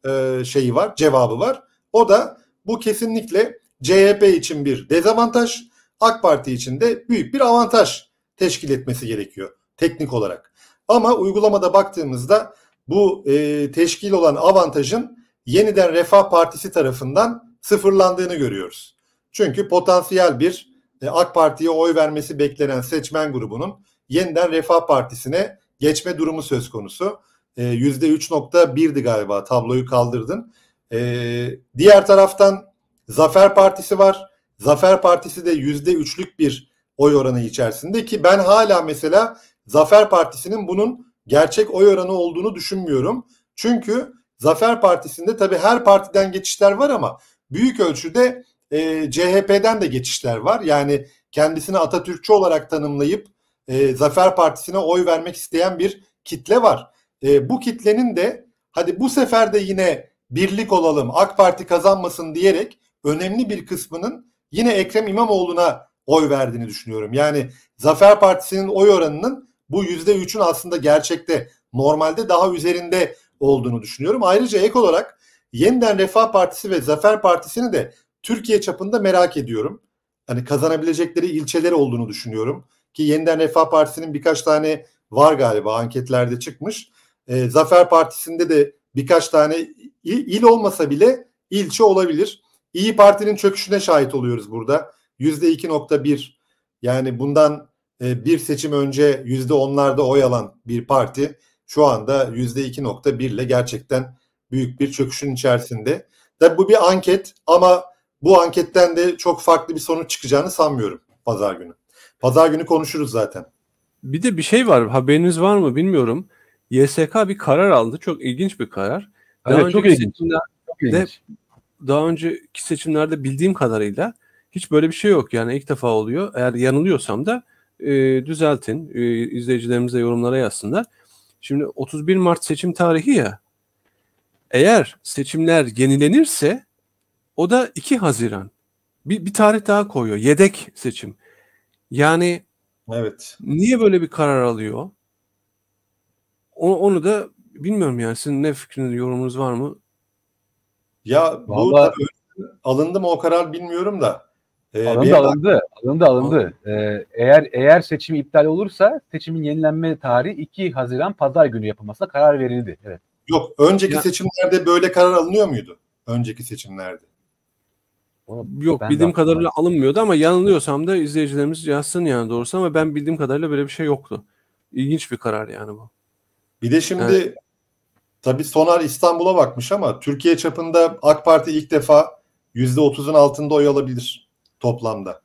şeyi var, cevabı var. O da bu kesinlikle CHP için bir dezavantaj. AK Parti için de büyük bir avantaj teşkil etmesi gerekiyor teknik olarak. Ama uygulamada baktığımızda bu e, teşkil olan avantajın yeniden Refah Partisi tarafından sıfırlandığını görüyoruz. Çünkü potansiyel bir e, AK Parti'ye oy vermesi beklenen seçmen grubunun yeniden Refah Partisi'ne geçme durumu söz konusu. E, %3.1'di galiba tabloyu kaldırdın. E, diğer taraftan Zafer Partisi var. Zafer Partisi de yüzde üçlük bir oy oranı içerisinde ki ben hala mesela Zafer Partisi'nin bunun gerçek oy oranı olduğunu düşünmüyorum. Çünkü Zafer Partisi'nde tabi her partiden geçişler var ama büyük ölçüde e, CHP'den de geçişler var. Yani kendisini Atatürkçü olarak tanımlayıp e, Zafer Partisi'ne oy vermek isteyen bir kitle var. E, bu kitlenin de hadi bu sefer de yine birlik olalım AK Parti kazanmasın diyerek önemli bir kısmının yine Ekrem İmamoğlu'na oy verdiğini düşünüyorum. Yani Zafer Partisi'nin oy oranının bu %3'ün aslında gerçekte normalde daha üzerinde olduğunu düşünüyorum. Ayrıca ek olarak yeniden Refah Partisi ve Zafer Partisi'ni de Türkiye çapında merak ediyorum. Hani kazanabilecekleri ilçeleri olduğunu düşünüyorum. Ki yeniden Refah Partisi'nin birkaç tane var galiba anketlerde çıkmış. Ee, Zafer Partisi'nde de birkaç tane il, il olmasa bile ilçe olabilir. İyi Parti'nin çöküşüne şahit oluyoruz burada. yüzde %2.1 yani bundan e, bir seçim önce %10'larda oy alan bir parti şu anda yüzde %2.1 ile gerçekten büyük bir çöküşün içerisinde. Tabi bu bir anket ama bu anketten de çok farklı bir sonuç çıkacağını sanmıyorum pazar günü. Pazar günü konuşuruz zaten. Bir de bir şey var haberiniz var mı bilmiyorum. YSK bir karar aldı. Çok ilginç bir karar. Daha evet, çok ilginç. Çok ilginç daha önceki seçimlerde bildiğim kadarıyla hiç böyle bir şey yok. Yani ilk defa oluyor. Eğer yanılıyorsam da e, düzeltin. E, izleyicilerimiz de yorumlara yazsınlar. Şimdi 31 Mart seçim tarihi ya. Eğer seçimler yenilenirse o da 2 Haziran. Bir, bir tarih daha koyuyor. Yedek seçim. Yani evet. niye böyle bir karar alıyor? Onu, onu da bilmiyorum yani. Sizin ne fikriniz, yorumunuz var mı? Ya Vallahi, bu alındı mı o karar bilmiyorum da. E, alındı, bir alındı, alındı alındı ee, Eğer eğer seçim iptal olursa seçimin yenilenme tarihi 2 Haziran Pazar günü yapılmasına karar verildi. Evet. Yok önceki ya. seçimlerde böyle karar alınıyor muydu? Önceki seçimlerde. Yok ben bildiğim kadarıyla alınmıyordu ama yanılıyorsam da izleyicilerimiz yazsın yani doğrusu ama ben bildiğim kadarıyla böyle bir şey yoktu. İlginç bir karar yani bu. Bir de şimdi evet. Tabii Sonar İstanbul'a bakmış ama Türkiye çapında AK Parti ilk defa %30'un altında oy alabilir toplamda.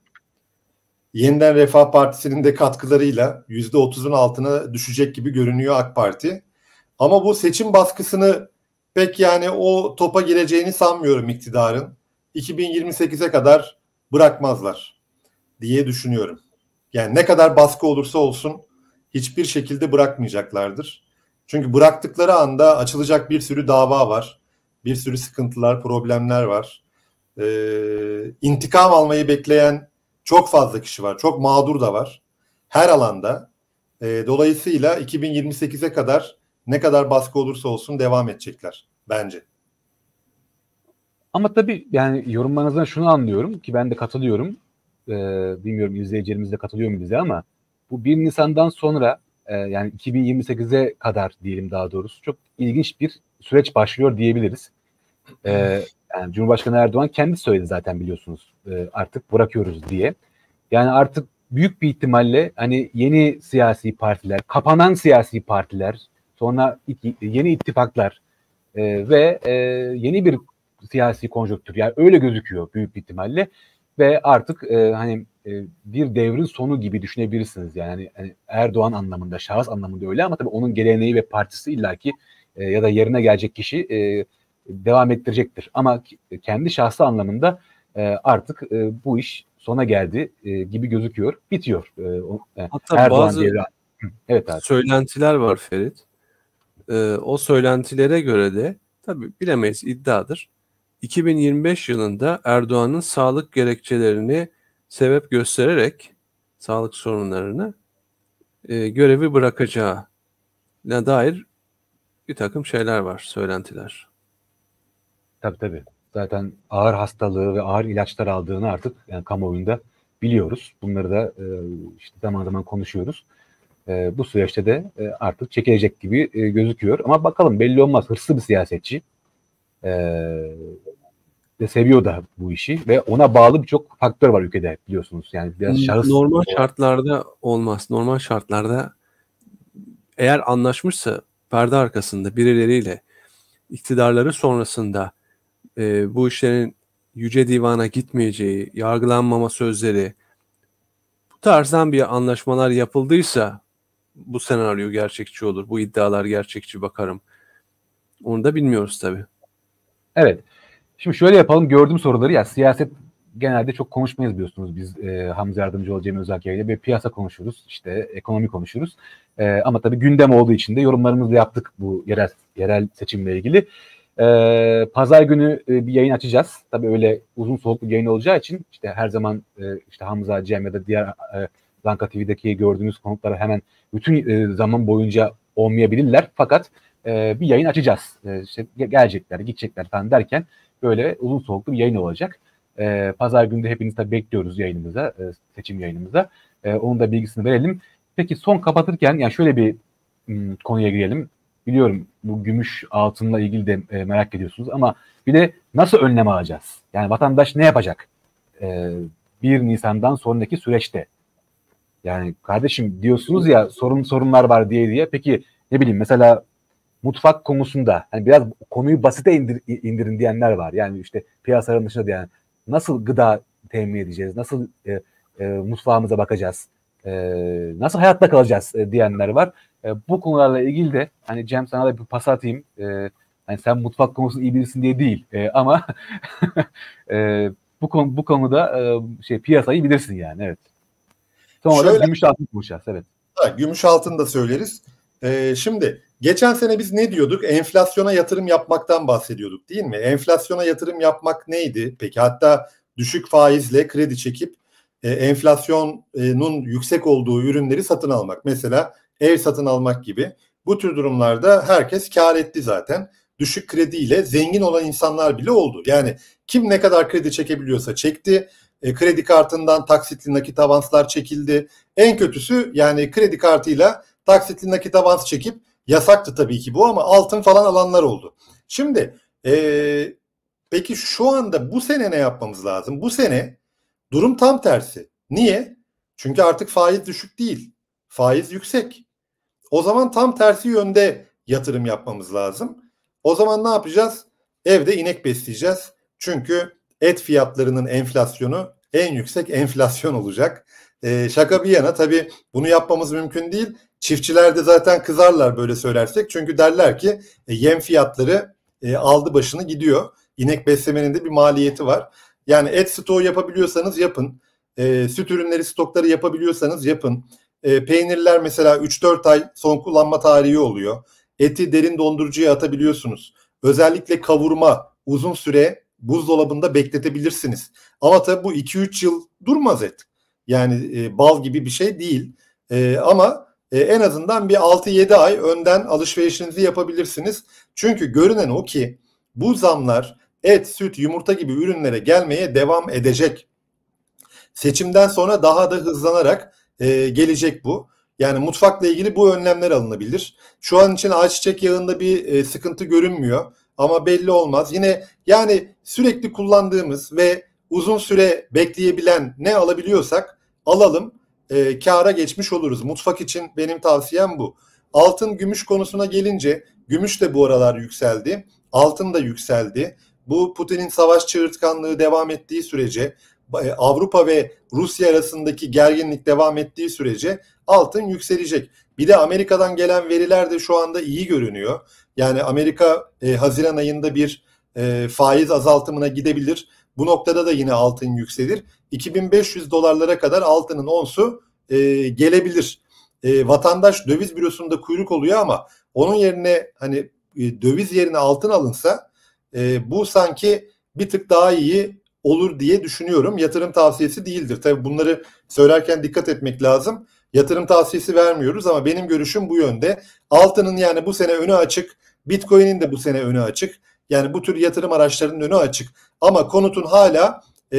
Yeniden Refah Partisi'nin de katkılarıyla %30'un altına düşecek gibi görünüyor AK Parti. Ama bu seçim baskısını pek yani o topa gireceğini sanmıyorum iktidarın. 2028'e kadar bırakmazlar diye düşünüyorum. Yani ne kadar baskı olursa olsun hiçbir şekilde bırakmayacaklardır. Çünkü bıraktıkları anda açılacak bir sürü dava var. Bir sürü sıkıntılar, problemler var. Ee, intikam almayı bekleyen çok fazla kişi var. Çok mağdur da var. Her alanda. Ee, dolayısıyla 2028'e kadar ne kadar baskı olursa olsun devam edecekler bence. Ama tabii yani yorumlarınızdan şunu anlıyorum ki ben de katılıyorum. Ee, bilmiyorum izleyicilerimiz de katılıyor mu bize ama bu 1 Nisan'dan sonra ee, yani 2028'e kadar diyelim daha doğrusu çok ilginç bir süreç başlıyor diyebiliriz. Ee, yani Cumhurbaşkanı Erdoğan kendi söyledi zaten biliyorsunuz e, artık bırakıyoruz diye. Yani artık büyük bir ihtimalle hani yeni siyasi partiler, kapanan siyasi partiler, sonra yeni ittifaklar e, ve e, yeni bir siyasi konjonktür. Yani öyle gözüküyor büyük bir ihtimalle ve artık hani e, bir devrin sonu gibi düşünebilirsiniz. Yani hani Erdoğan anlamında, şahıs anlamında öyle ama tabii onun geleneği ve partisi illaki e, ya da yerine gelecek kişi e, devam ettirecektir. Ama kendi şahsı anlamında e, artık e, bu iş sona geldi e, gibi gözüküyor. Bitiyor. E, o, e, Hatta Erdoğan bazı devri. evet abi. söylentiler var Ferit. E, o söylentilere göre de tabii bilemeyiz iddiadır. 2025 yılında Erdoğan'ın sağlık gerekçelerini sebep göstererek sağlık sorunlarını e, görevi bırakacağı ne dair bir takım şeyler var, söylentiler. Tabii tabii. Zaten ağır hastalığı ve ağır ilaçlar aldığını artık yani kamuoyunda biliyoruz. Bunları da e, işte zaman zaman konuşuyoruz. E, bu süreçte de e, artık çekilecek gibi e, gözüküyor. Ama bakalım belli olmaz. Hırslı bir siyasetçi. E, de seviyor da bu işi ve ona bağlı birçok faktör var ülkede biliyorsunuz. Yani biraz hmm, şahıs normal şartlarda olmaz. Normal şartlarda eğer anlaşmışsa perde arkasında birileriyle iktidarları sonrasında e, bu işlerin yüce divana gitmeyeceği, yargılanmama sözleri bu tarzdan bir anlaşmalar yapıldıysa bu senaryo gerçekçi olur. Bu iddialar gerçekçi bakarım. Onu da bilmiyoruz tabii. Evet. Şimdi şöyle yapalım gördüğüm soruları ya siyaset genelde çok konuşmayız biliyorsunuz biz e, Hamza Yardımcı olacağım özellikle ile bir piyasa konuşuruz işte ekonomi konuşuruz e, ama tabii gündem olduğu için de yorumlarımızı yaptık bu yerel yerel seçimle ilgili. E, Pazar günü e, bir yayın açacağız tabii öyle uzun soluklu yayın olacağı için işte her zaman e, işte Hamza Cem ya da diğer e, Lanka TV'deki gördüğünüz konuklara hemen bütün e, zaman boyunca olmayabilirler fakat e, bir yayın açacağız. E, işte gelecekler, gidecekler falan derken böyle uzun soluklu bir yayın olacak. E, Pazar günü de hepinizi tabii bekliyoruz yayınımıza, e, seçim yayınımıza. E, onun da bilgisini verelim. Peki son kapatırken yani şöyle bir m, hmm, konuya girelim. Biliyorum bu gümüş altınla ilgili de e, merak ediyorsunuz ama bir de nasıl önlem alacağız? Yani vatandaş ne yapacak? E, ee, 1 Nisan'dan sonraki süreçte. Yani kardeşim diyorsunuz ya sorun sorunlar var diye diye. Peki ne bileyim mesela mutfak konusunda hani biraz konuyu basite indir, indirin diyenler var. Yani işte piyasaların dışında diyen nasıl gıda temin edeceğiz, nasıl e, e, mutfağımıza bakacağız, e, nasıl hayatta kalacağız e, diyenler var. E, bu konularla ilgili de hani Cem sana da bir pas atayım. E, hani sen mutfak konusunu iyi bilirsin diye değil e, ama e, bu konu bu konuda e, şey piyasayı bilirsin yani evet. Sonra olarak Şöyle, gümüş altın konuşacağız evet. gümüş altın da söyleriz. Ee, şimdi Geçen sene biz ne diyorduk? Enflasyona yatırım yapmaktan bahsediyorduk değil mi? Enflasyona yatırım yapmak neydi? Peki hatta düşük faizle kredi çekip e, enflasyonun yüksek olduğu ürünleri satın almak. Mesela ev satın almak gibi. Bu tür durumlarda herkes kar etti zaten. Düşük krediyle zengin olan insanlar bile oldu. Yani kim ne kadar kredi çekebiliyorsa çekti. E, kredi kartından taksitli nakit avanslar çekildi. En kötüsü yani kredi kartıyla taksitli nakit avans çekip Yasaktı tabii ki bu ama altın falan alanlar oldu. Şimdi ee, peki şu anda bu sene ne yapmamız lazım? Bu sene durum tam tersi. Niye? Çünkü artık faiz düşük değil. Faiz yüksek. O zaman tam tersi yönde yatırım yapmamız lazım. O zaman ne yapacağız? Evde inek besleyeceğiz. Çünkü et fiyatlarının enflasyonu en yüksek enflasyon olacak. Ee, şaka bir yana tabii bunu yapmamız mümkün değil. Çiftçiler de zaten kızarlar böyle söylersek. Çünkü derler ki e, yem fiyatları e, aldı başını gidiyor. İnek beslemenin de bir maliyeti var. Yani et stoğu yapabiliyorsanız yapın. E, süt ürünleri stokları yapabiliyorsanız yapın. E, peynirler mesela 3-4 ay son kullanma tarihi oluyor. Eti derin dondurucuya atabiliyorsunuz. Özellikle kavurma uzun süre buzdolabında bekletebilirsiniz. Ama tabii bu 2-3 yıl durmaz et. Yani e, bal gibi bir şey değil. E, ama e, en azından bir 6-7 ay önden alışverişinizi yapabilirsiniz. Çünkü görünen o ki bu zamlar et, süt, yumurta gibi ürünlere gelmeye devam edecek. Seçimden sonra daha da hızlanarak e, gelecek bu. Yani mutfakla ilgili bu önlemler alınabilir. Şu an için ayçiçek yağında bir e, sıkıntı görünmüyor ama belli olmaz. Yine yani sürekli kullandığımız ve uzun süre bekleyebilen ne alabiliyorsak alalım e, kâra geçmiş oluruz. Mutfak için benim tavsiyem bu. Altın gümüş konusuna gelince gümüş de bu aralar yükseldi. Altın da yükseldi. Bu Putin'in savaş çığırtkanlığı devam ettiği sürece e, Avrupa ve Rusya arasındaki gerginlik devam ettiği sürece altın yükselecek. Bir de Amerika'dan gelen veriler de şu anda iyi görünüyor. Yani Amerika e, Haziran ayında bir e, faiz azaltımına gidebilir bu noktada da yine altın yükselir. 2500 dolarlara kadar altının onsu e, gelebilir. E, vatandaş döviz bürosunda kuyruk oluyor ama onun yerine hani e, döviz yerine altın alınsa e, bu sanki bir tık daha iyi olur diye düşünüyorum. Yatırım tavsiyesi değildir. Tabi bunları söylerken dikkat etmek lazım. Yatırım tavsiyesi vermiyoruz ama benim görüşüm bu yönde. Altının yani bu sene önü açık. Bitcoin'in de bu sene önü açık. Yani bu tür yatırım araçlarının önü açık. Ama konutun hala e,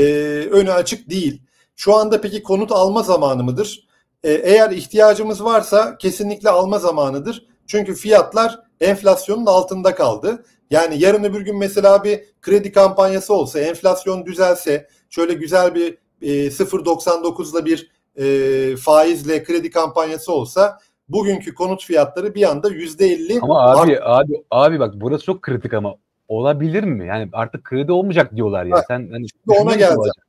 önü açık değil. Şu anda peki konut alma zamanı mıdır? E, eğer ihtiyacımız varsa kesinlikle alma zamanıdır. Çünkü fiyatlar enflasyonun altında kaldı. Yani yarın öbür gün mesela bir kredi kampanyası olsa, enflasyon düzelse, şöyle güzel bir e, 0.99'la bir e, faizle kredi kampanyası olsa bugünkü konut fiyatları bir anda yüzde elli. Ama abi abi abi bak burası çok kritik ama olabilir mi? Yani artık kredi olmayacak diyorlar ya. Ha, Sen hani şimdi ona geleceğim.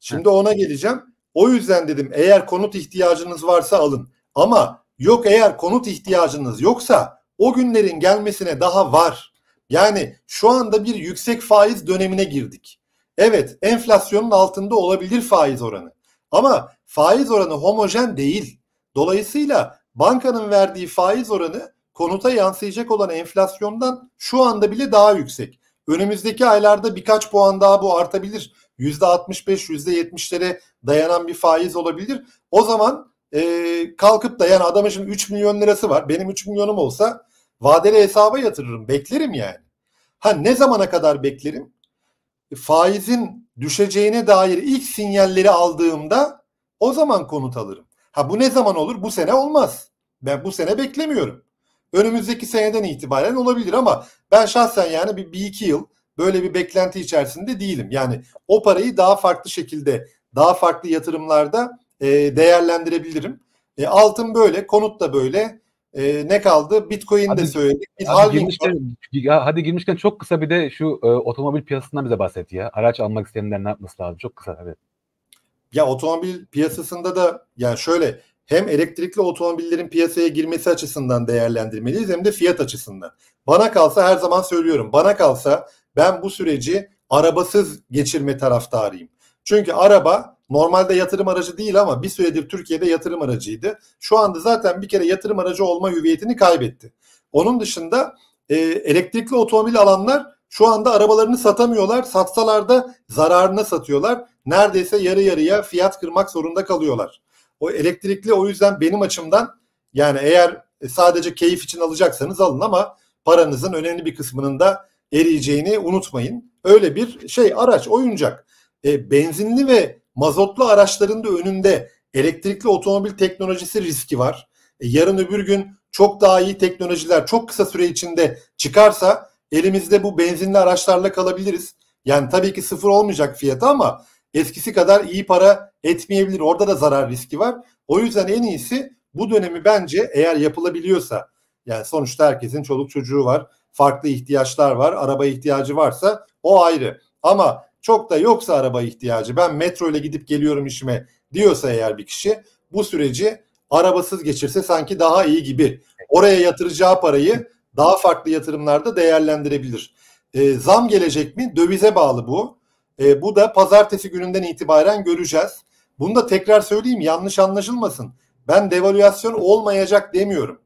Şimdi ha. ona geleceğim. O yüzden dedim eğer konut ihtiyacınız varsa alın. Ama yok eğer konut ihtiyacınız yoksa o günlerin gelmesine daha var. Yani şu anda bir yüksek faiz dönemine girdik. Evet enflasyonun altında olabilir faiz oranı. Ama faiz oranı homojen değil. Dolayısıyla bankanın verdiği faiz oranı konuta yansıyacak olan enflasyondan şu anda bile daha yüksek. Önümüzdeki aylarda birkaç puan daha bu artabilir. %65, %70'lere dayanan bir faiz olabilir. O zaman e, kalkıp da yani adamın şimdi 3 milyon lirası var. Benim 3 milyonum olsa vadeli hesaba yatırırım. Beklerim yani. Ha ne zamana kadar beklerim? E, faizin düşeceğine dair ilk sinyalleri aldığımda o zaman konut alırım. Ha bu ne zaman olur? Bu sene olmaz. Ben bu sene beklemiyorum önümüzdeki seneden itibaren olabilir ama ben şahsen yani bir, bir iki yıl böyle bir beklenti içerisinde değilim. Yani o parayı daha farklı şekilde daha farklı yatırımlarda e, değerlendirebilirim. E, altın böyle, konut da böyle. E, ne kaldı? Bitcoin de söyledik. Bit hadi, girmişken, ya, hadi girmişken çok kısa bir de şu e, otomobil piyasasından bize bahset ya. Araç almak isteyenler ne yapması lazım? Çok kısa evet. Ya otomobil piyasasında da yani şöyle hem elektrikli otomobillerin piyasaya girmesi açısından değerlendirmeliyiz hem de fiyat açısından. Bana kalsa her zaman söylüyorum. Bana kalsa ben bu süreci arabasız geçirme taraftarıyım. Çünkü araba normalde yatırım aracı değil ama bir süredir Türkiye'de yatırım aracıydı. Şu anda zaten bir kere yatırım aracı olma hüviyetini kaybetti. Onun dışında e, elektrikli otomobil alanlar şu anda arabalarını satamıyorlar. Satsalar da zararına satıyorlar. Neredeyse yarı yarıya fiyat kırmak zorunda kalıyorlar. O elektrikli o yüzden benim açımdan yani eğer sadece keyif için alacaksanız alın ama paranızın önemli bir kısmının da eriyeceğini unutmayın. Öyle bir şey araç oyuncak. E, benzinli ve mazotlu araçların da önünde elektrikli otomobil teknolojisi riski var. E, yarın öbür gün çok daha iyi teknolojiler çok kısa süre içinde çıkarsa elimizde bu benzinli araçlarla kalabiliriz. Yani tabii ki sıfır olmayacak fiyatı ama eskisi kadar iyi para etmeyebilir. Orada da zarar riski var. O yüzden en iyisi bu dönemi bence eğer yapılabiliyorsa yani sonuçta herkesin çoluk çocuğu var, farklı ihtiyaçlar var, araba ihtiyacı varsa o ayrı. Ama çok da yoksa araba ihtiyacı ben metro ile gidip geliyorum işime diyorsa eğer bir kişi bu süreci arabasız geçirse sanki daha iyi gibi. Oraya yatıracağı parayı daha farklı yatırımlarda değerlendirebilir. E, zam gelecek mi? Dövize bağlı bu. E, bu da pazartesi gününden itibaren göreceğiz. Bunu da tekrar söyleyeyim yanlış anlaşılmasın. Ben devalüasyon olmayacak demiyorum.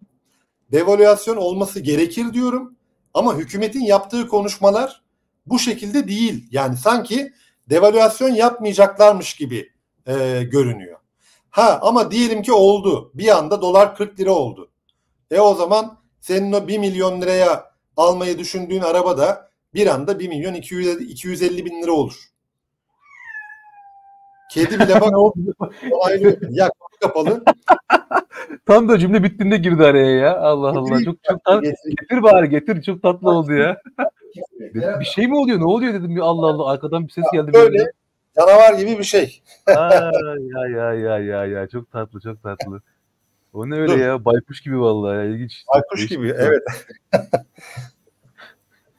Devalüasyon olması gerekir diyorum. Ama hükümetin yaptığı konuşmalar bu şekilde değil. Yani sanki devalüasyon yapmayacaklarmış gibi e, görünüyor. Ha ama diyelim ki oldu. Bir anda dolar 40 lira oldu. E o zaman senin o 1 milyon liraya almayı düşündüğün araba da bir anda 1 milyon 200, 250 bin lira olur. Kedi bile bak ayrı ya kapalı. Tam da cümle bittiğinde girdi araya ya. Allah getir, Allah. Çok çok tat, getir. getir bari getir. Çok tatlı oldu ya. bir şey mi oluyor? Ne oluyor dedim bir Allah Allah arkadan bir ses geldi. Böyle benim. canavar gibi bir şey. Aa, ya ya ya ya ya çok tatlı çok tatlı. O ne öyle Dur. ya? Baykuş gibi vallahi ya. ilginç. Baykuş gibi şey. evet.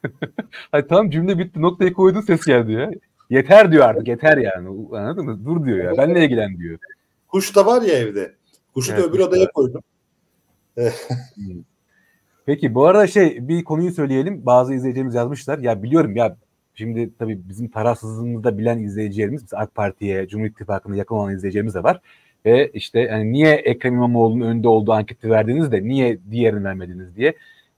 Hayır tam cümle bitti. Noktayı koydun ses geldi ya. Yeter diyor artık yeter yani. Anladın mı? Dur diyor ya. Benle ilgilen diyor. Kuş da var ya evde. Kuşu evet, da öbür odaya koydum. Hmm. Peki bu arada şey bir konuyu söyleyelim. Bazı izleyicilerimiz yazmışlar. Ya biliyorum ya şimdi tabii bizim tarafsızlığımızda bilen izleyicilerimiz mesela AK Parti'ye, Cumhur İttifakı'na yakın olan izleyicilerimiz de var. Ve işte yani niye Ekrem İmamoğlu'nun önünde olduğu anketi verdiniz de niye diğerini vermediniz diye.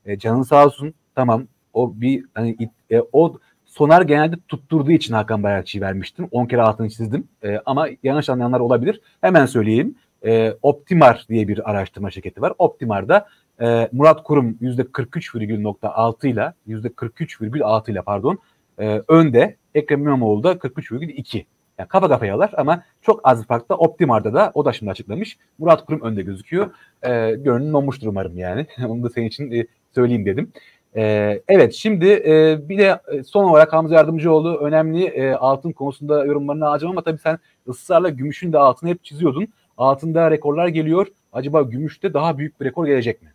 E, canın sağ olsun tamam o bir hani e, o Soner genelde tutturduğu için Hakan Bayrakçı'yı vermiştim. 10 kere altını çizdim. E, ama yanlış anlayanlar olabilir. Hemen söyleyeyim. E, Optimar diye bir araştırma şirketi var. Optimar'da e, Murat Kurum %43,6 ile %43,6 ile pardon e, önde. Ekrem İmamoğlu da 43,2. Yani kafa kafayalar ama çok az bir farkla Optimar'da da o da şimdi açıklamış. Murat Kurum önde gözüküyor. E, görünüm olmuştur umarım yani. Onu da senin için e, söyleyeyim dedim. Ee, evet şimdi e, bir de e, son olarak Hamza Yardımcıoğlu önemli e, altın konusunda yorumlarını alacağım ama tabii sen ısrarla gümüşün de altını hep çiziyordun. Altında rekorlar geliyor. Acaba gümüşte daha büyük bir rekor gelecek mi?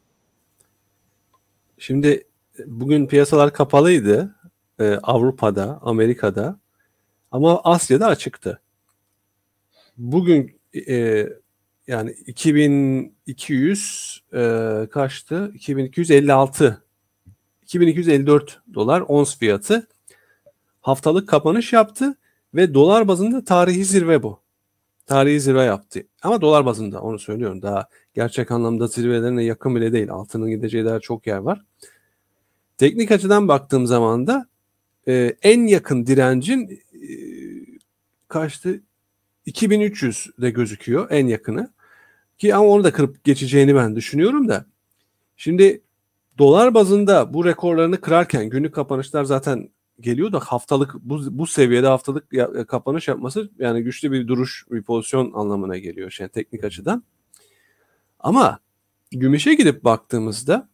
Şimdi bugün piyasalar kapalıydı. Ee, Avrupa'da, Amerika'da ama Asya'da açıktı. Bugün e, yani 2200 e, kaçtı? 2256 2254 dolar ons fiyatı. Haftalık kapanış yaptı ve dolar bazında tarihi zirve bu. Tarihi zirve yaptı. Ama dolar bazında onu söylüyorum. Daha gerçek anlamda zirvelerine yakın bile değil. Altının gideceği daha çok yer var. Teknik açıdan baktığım zaman da e, en yakın direncin e, kaçtı? de gözüküyor en yakını. Ki ama onu da kırıp geçeceğini ben düşünüyorum da. Şimdi Dolar bazında bu rekorlarını kırarken günlük kapanışlar zaten geliyor da haftalık bu, bu seviyede haftalık ya, e, kapanış yapması yani güçlü bir duruş bir pozisyon anlamına geliyor şey teknik açıdan. Ama gümüşe gidip baktığımızda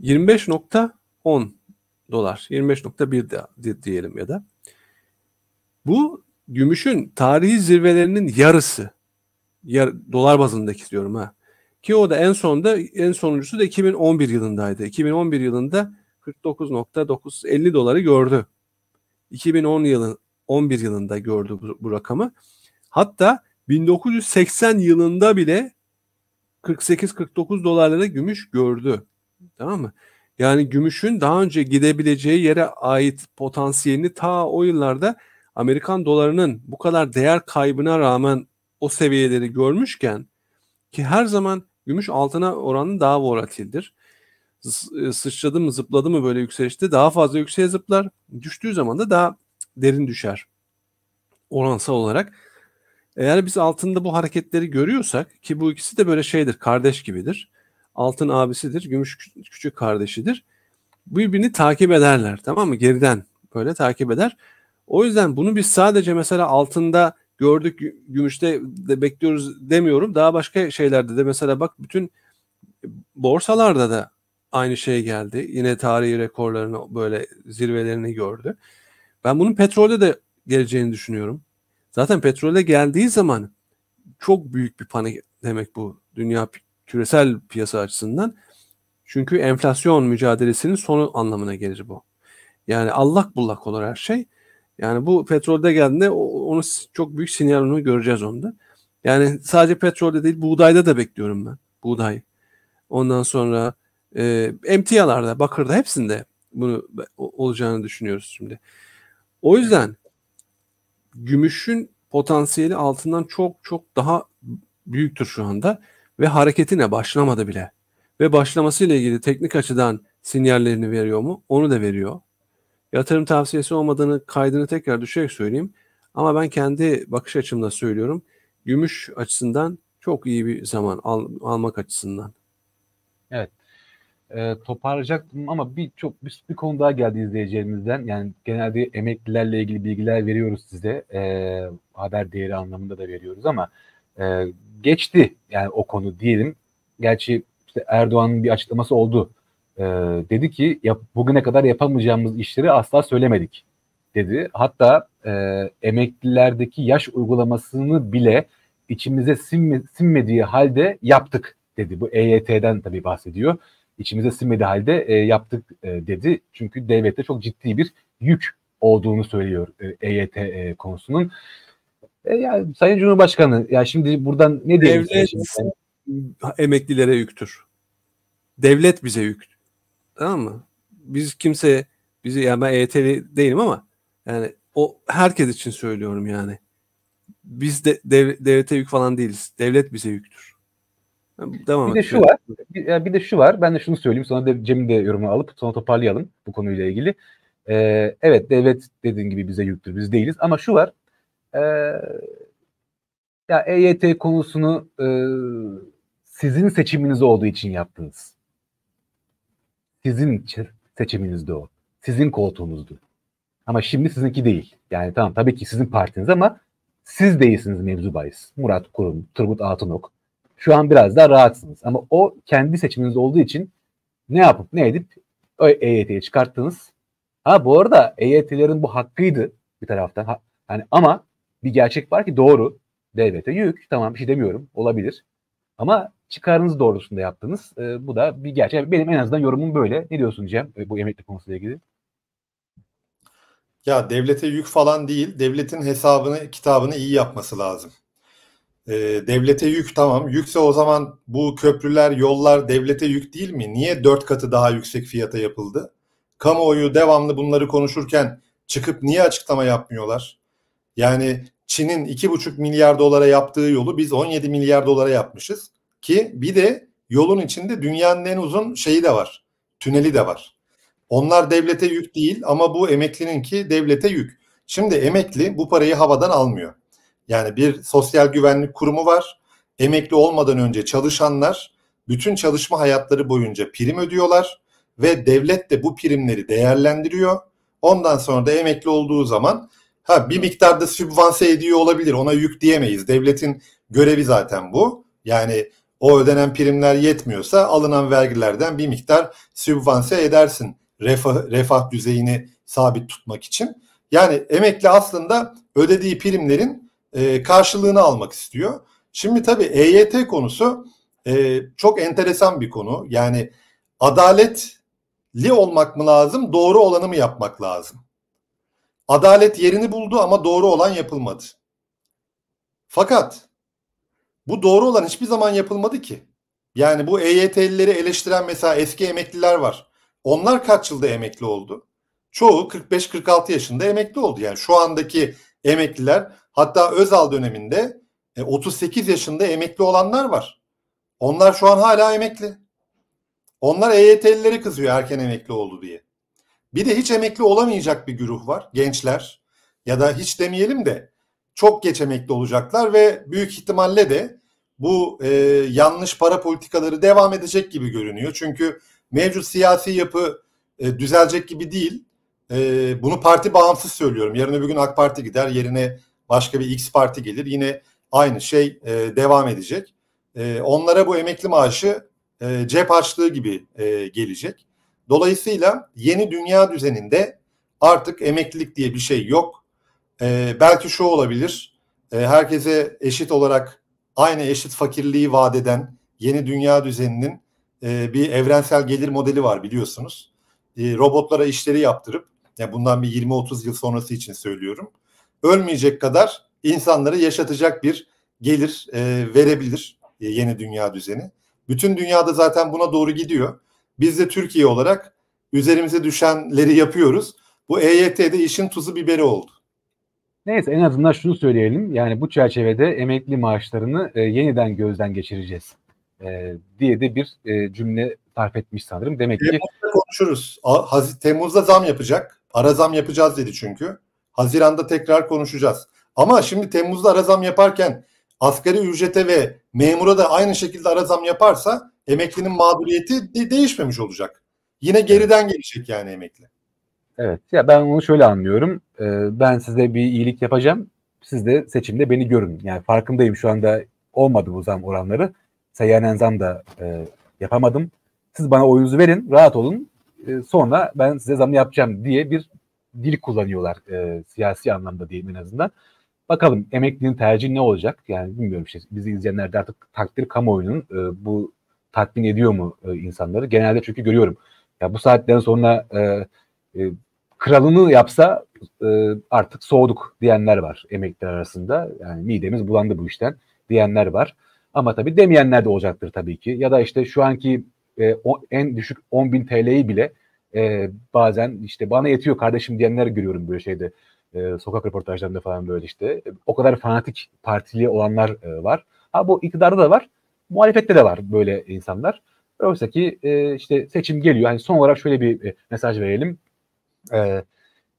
25.10 dolar 25.1 de, diyelim ya da bu gümüşün tarihi zirvelerinin yarısı yar, dolar bazındaki diyorum ha ki o da en sonunda en sonuncusu da 2011 yılındaydı. 2011 yılında 49.950 doları gördü. 2010 yılı 11 yılında gördü bu, bu rakamı. Hatta 1980 yılında bile 48-49 dolarlara gümüş gördü. Tamam mı? Yani gümüşün daha önce gidebileceği yere ait potansiyelini ta o yıllarda Amerikan dolarının bu kadar değer kaybına rağmen o seviyeleri görmüşken ki her zaman Gümüş altına oranı daha volatildir. E, sıçradı mı zıpladı mı böyle yükselişte daha fazla yükseğe zıplar. Düştüğü zaman da daha derin düşer oransal olarak. Eğer biz altında bu hareketleri görüyorsak ki bu ikisi de böyle şeydir kardeş gibidir. Altın abisidir, gümüş küçük kardeşidir. Birbirini takip ederler tamam mı? Geriden böyle takip eder. O yüzden bunu biz sadece mesela altında gördük gümüşte de bekliyoruz demiyorum. Daha başka şeylerde de mesela bak bütün borsalarda da aynı şey geldi. Yine tarihi rekorlarını böyle zirvelerini gördü. Ben bunun petrolde de geleceğini düşünüyorum. Zaten petrole geldiği zaman çok büyük bir panik demek bu dünya küresel piyasa açısından. Çünkü enflasyon mücadelesinin sonu anlamına gelir bu. Yani allak bullak olur her şey. Yani bu petrolde geldiğinde onu çok büyük sinyalını göreceğiz onda. Yani sadece petrolde değil buğdayda da bekliyorum ben. Buğday. Ondan sonra e, emtialarda, bakırda hepsinde bunu olacağını düşünüyoruz şimdi. O yüzden gümüşün potansiyeli altından çok çok daha büyüktür şu anda ve hareketine başlamadı bile. Ve başlamasıyla ilgili teknik açıdan sinyallerini veriyor mu? Onu da veriyor. Yatırım tavsiyesi olmadığını kaydını tekrar düşerek söyleyeyim. Ama ben kendi bakış açımda söylüyorum. Gümüş açısından çok iyi bir zaman al, almak açısından. Evet. Ee, toparlayacaktım ama bir çok bir, bir konu daha geldi izleyicilerimizden. Yani genelde emeklilerle ilgili bilgiler veriyoruz size. Ee, haber değeri anlamında da veriyoruz ama e, geçti yani o konu diyelim. Gerçi işte Erdoğan'ın bir açıklaması oldu e, dedi ki yap, bugüne kadar yapamayacağımız işleri asla söylemedik dedi. Hatta e, emeklilerdeki yaş uygulamasını bile içimize sinme, sinmediği halde yaptık dedi. Bu EYT'den tabii bahsediyor. İçimize sinmediği halde e, yaptık e, dedi. Çünkü devlette çok ciddi bir yük olduğunu söylüyor e, EYT e, konusunun. E, ya, Sayın Cumhurbaşkanı ya şimdi buradan ne diyebiliriz? Devlet emeklilere yüktür. Devlet bize yüktür. Tamam mı? Biz kimseye bizi yani ben EYT'li değilim ama yani o herkes için söylüyorum yani. Biz de dev, devlete yük falan değiliz. Devlet bize yüktür. Yani devam bir de şu var. Bir, bir de şu var. Ben de şunu söyleyeyim. Sonra da Cem'in de yorumunu alıp sonra toparlayalım bu konuyla ilgili. Ee, evet devlet dediğin gibi bize yüktür. Biz değiliz. Ama şu var. Ee, ya EYT konusunu e, sizin seçiminiz olduğu için yaptınız. Sizin seçiminizdi o. Sizin koltuğunuzdu. Ama şimdi sizinki değil. Yani tamam tabii ki sizin partiniz ama siz değilsiniz mevzu bahis. Murat Kurum, Turgut Altınok. Şu an biraz daha rahatsınız. Ama o kendi seçiminiz olduğu için ne yapıp ne edip EYT'yi çıkarttınız. Ha bu arada EYT'lerin bu hakkıydı bir taraftan. Ha, yani ama bir gerçek var ki doğru. Devlete yük. Tamam bir şey demiyorum. Olabilir. Ama çıkarınız doğrusunda yaptınız. E, bu da bir gerçek. Benim en azından yorumum böyle. Ne diyorsun Cem e, bu emekli konusuyla ilgili? Ya devlete yük falan değil, devletin hesabını, kitabını iyi yapması lazım. E, devlete yük tamam. Yükse o zaman bu köprüler, yollar devlete yük değil mi? Niye dört katı daha yüksek fiyata yapıldı? Kamuoyu devamlı bunları konuşurken çıkıp niye açıklama yapmıyorlar? Yani Çin'in 2,5 milyar dolara yaptığı yolu biz 17 milyar dolara yapmışız. Ki bir de yolun içinde dünyanın en uzun şeyi de var. Tüneli de var. Onlar devlete yük değil ama bu emeklinin ki devlete yük. Şimdi emekli bu parayı havadan almıyor. Yani bir sosyal güvenlik kurumu var. Emekli olmadan önce çalışanlar bütün çalışma hayatları boyunca prim ödüyorlar ve devlet de bu primleri değerlendiriyor. Ondan sonra da emekli olduğu zaman ha bir miktarda sübvanse ediyor olabilir. Ona yük diyemeyiz. Devletin görevi zaten bu. Yani o ödenen primler yetmiyorsa alınan vergilerden bir miktar sübvanse edersin refah, refah düzeyini sabit tutmak için. Yani emekli aslında ödediği primlerin e, karşılığını almak istiyor. Şimdi tabii EYT konusu e, çok enteresan bir konu. Yani adaletli olmak mı lazım, doğru olanı mı yapmak lazım? Adalet yerini buldu ama doğru olan yapılmadı. Fakat bu doğru olan hiçbir zaman yapılmadı ki. Yani bu EYT'lileri eleştiren mesela eski emekliler var. Onlar kaç yılda emekli oldu? Çoğu 45-46 yaşında emekli oldu. Yani şu andaki emekliler hatta Özal döneminde 38 e, yaşında emekli olanlar var. Onlar şu an hala emekli. Onlar EYT'lileri kızıyor erken emekli oldu diye. Bir de hiç emekli olamayacak bir güruh var. Gençler ya da hiç demeyelim de çok geç emekli olacaklar ve büyük ihtimalle de bu e, yanlış para politikaları devam edecek gibi görünüyor. Çünkü mevcut siyasi yapı e, düzelecek gibi değil. E, bunu parti bağımsız söylüyorum. Yarın öbür gün AK Parti gider yerine başka bir X parti gelir. Yine aynı şey e, devam edecek. E, onlara bu emekli maaşı e, cep harçlığı gibi e, gelecek. Dolayısıyla yeni dünya düzeninde artık emeklilik diye bir şey yok e, belki şu olabilir. E, herkese eşit olarak aynı eşit fakirliği vaat eden yeni dünya düzeninin e, bir evrensel gelir modeli var biliyorsunuz. E, robotlara işleri yaptırıp yani bundan bir 20-30 yıl sonrası için söylüyorum. Ölmeyecek kadar insanları yaşatacak bir gelir e, verebilir e, yeni dünya düzeni. Bütün dünyada zaten buna doğru gidiyor. Biz de Türkiye olarak üzerimize düşenleri yapıyoruz. Bu EYT'de işin tuzu biberi oldu. Neyse en azından şunu söyleyelim. Yani bu çerçevede emekli maaşlarını e, yeniden gözden geçireceğiz e, diye de bir e, cümle tarif etmiş sanırım. Demek ki Temmuz'da konuşuruz. Haz Temmuz'da zam yapacak. Ara zam yapacağız dedi çünkü. Haziran'da tekrar konuşacağız. Ama şimdi Temmuz'da ara zam yaparken asgari ücrete ve memura da aynı şekilde ara zam yaparsa emeklinin mağduriyeti de değişmemiş olacak. Yine geriden gelecek yani emekli. Evet. Ya ben onu şöyle anlıyorum. Ee, ben size bir iyilik yapacağım. Siz de seçimde beni görün. Yani farkındayım şu anda olmadı bu zam oranları. Seyyanen zam da e, yapamadım. Siz bana oyunuzu verin, rahat olun. E, sonra ben size zam yapacağım diye bir dil kullanıyorlar e, siyasi anlamda diyeyim en azından. Bakalım emeklinin tercihi ne olacak? Yani bilmiyorum işte bizi izleyenler de artık takdir kamuoyunun e, bu tatmin ediyor mu e, insanları? Genelde çünkü görüyorum. Ya bu saatten sonra e, e, kralını yapsa e, artık soğuduk diyenler var emekliler arasında. Yani midemiz bulandı bu işten diyenler var. Ama tabii demeyenler de olacaktır tabii ki. Ya da işte şu anki e, o, en düşük 10 bin TL'yi bile e, bazen işte bana yetiyor kardeşim diyenler görüyorum böyle şeyde. E, sokak röportajlarında falan böyle işte. E, o kadar fanatik partili olanlar e, var. Ha bu iktidarda da var. Muhalefette de var böyle insanlar. Oysa ki e, işte seçim geliyor. Yani son olarak şöyle bir e, mesaj verelim. E,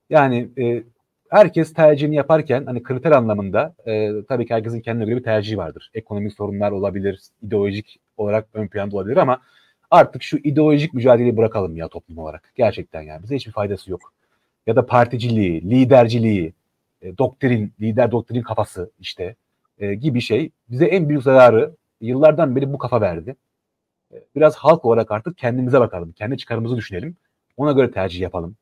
yani e, herkes tercihini yaparken hani kriter anlamında e, tabii ki herkesin kendine göre bir tercihi vardır. Ekonomik sorunlar olabilir, ideolojik olarak ön planda olabilir ama artık şu ideolojik mücadeleyi bırakalım ya toplum olarak. Gerçekten yani bize hiçbir faydası yok. Ya da particiliği, liderciliği, e, doktrin, lider doktrin kafası işte e, gibi şey bize en büyük zararı yıllardan beri bu kafa verdi. E, biraz halk olarak artık kendimize bakalım, kendi çıkarımızı düşünelim. Ona göre tercih yapalım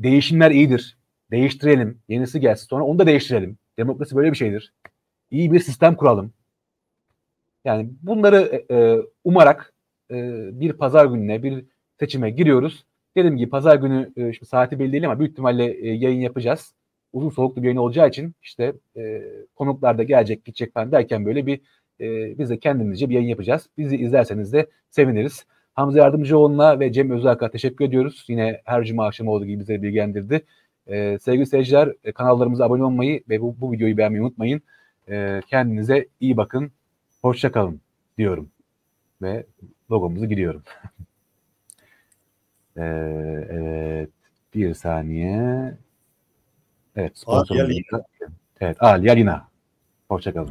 değişimler iyidir. Değiştirelim. Yenisi gelsin. Sonra onu da değiştirelim. Demokrasi böyle bir şeydir. İyi bir sistem kuralım. Yani bunları e, e umarak e, bir pazar gününe, bir seçime giriyoruz. Dedim ki pazar günü e, şimdi saati belli değil ama büyük ihtimalle e, yayın yapacağız. Uzun soluklu bir yayın olacağı için işte e, konuklar da gelecek, gidecek falan derken böyle bir e, biz de kendimizce bir yayın yapacağız. Bizi izlerseniz de seviniriz. Hamza Yardımcıoğlu'na ve Cem Özak'a teşekkür ediyoruz. Yine her cuma akşamı olduğu gibi bize bilgilendirdi. Ee, sevgili seyirciler e, kanallarımıza abone olmayı ve bu, bu videoyu beğenmeyi unutmayın. Ee, kendinize iyi bakın. Hoşçakalın diyorum. Ve logomuzu gidiyorum. ee, evet. Bir saniye. Evet. Aliye Lina. Evet. Aliye Hoşçakalın.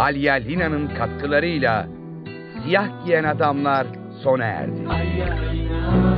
Alya Lina'nın katkılarıyla Siyah Giyen Adamlar sona erdi. Alya Lina.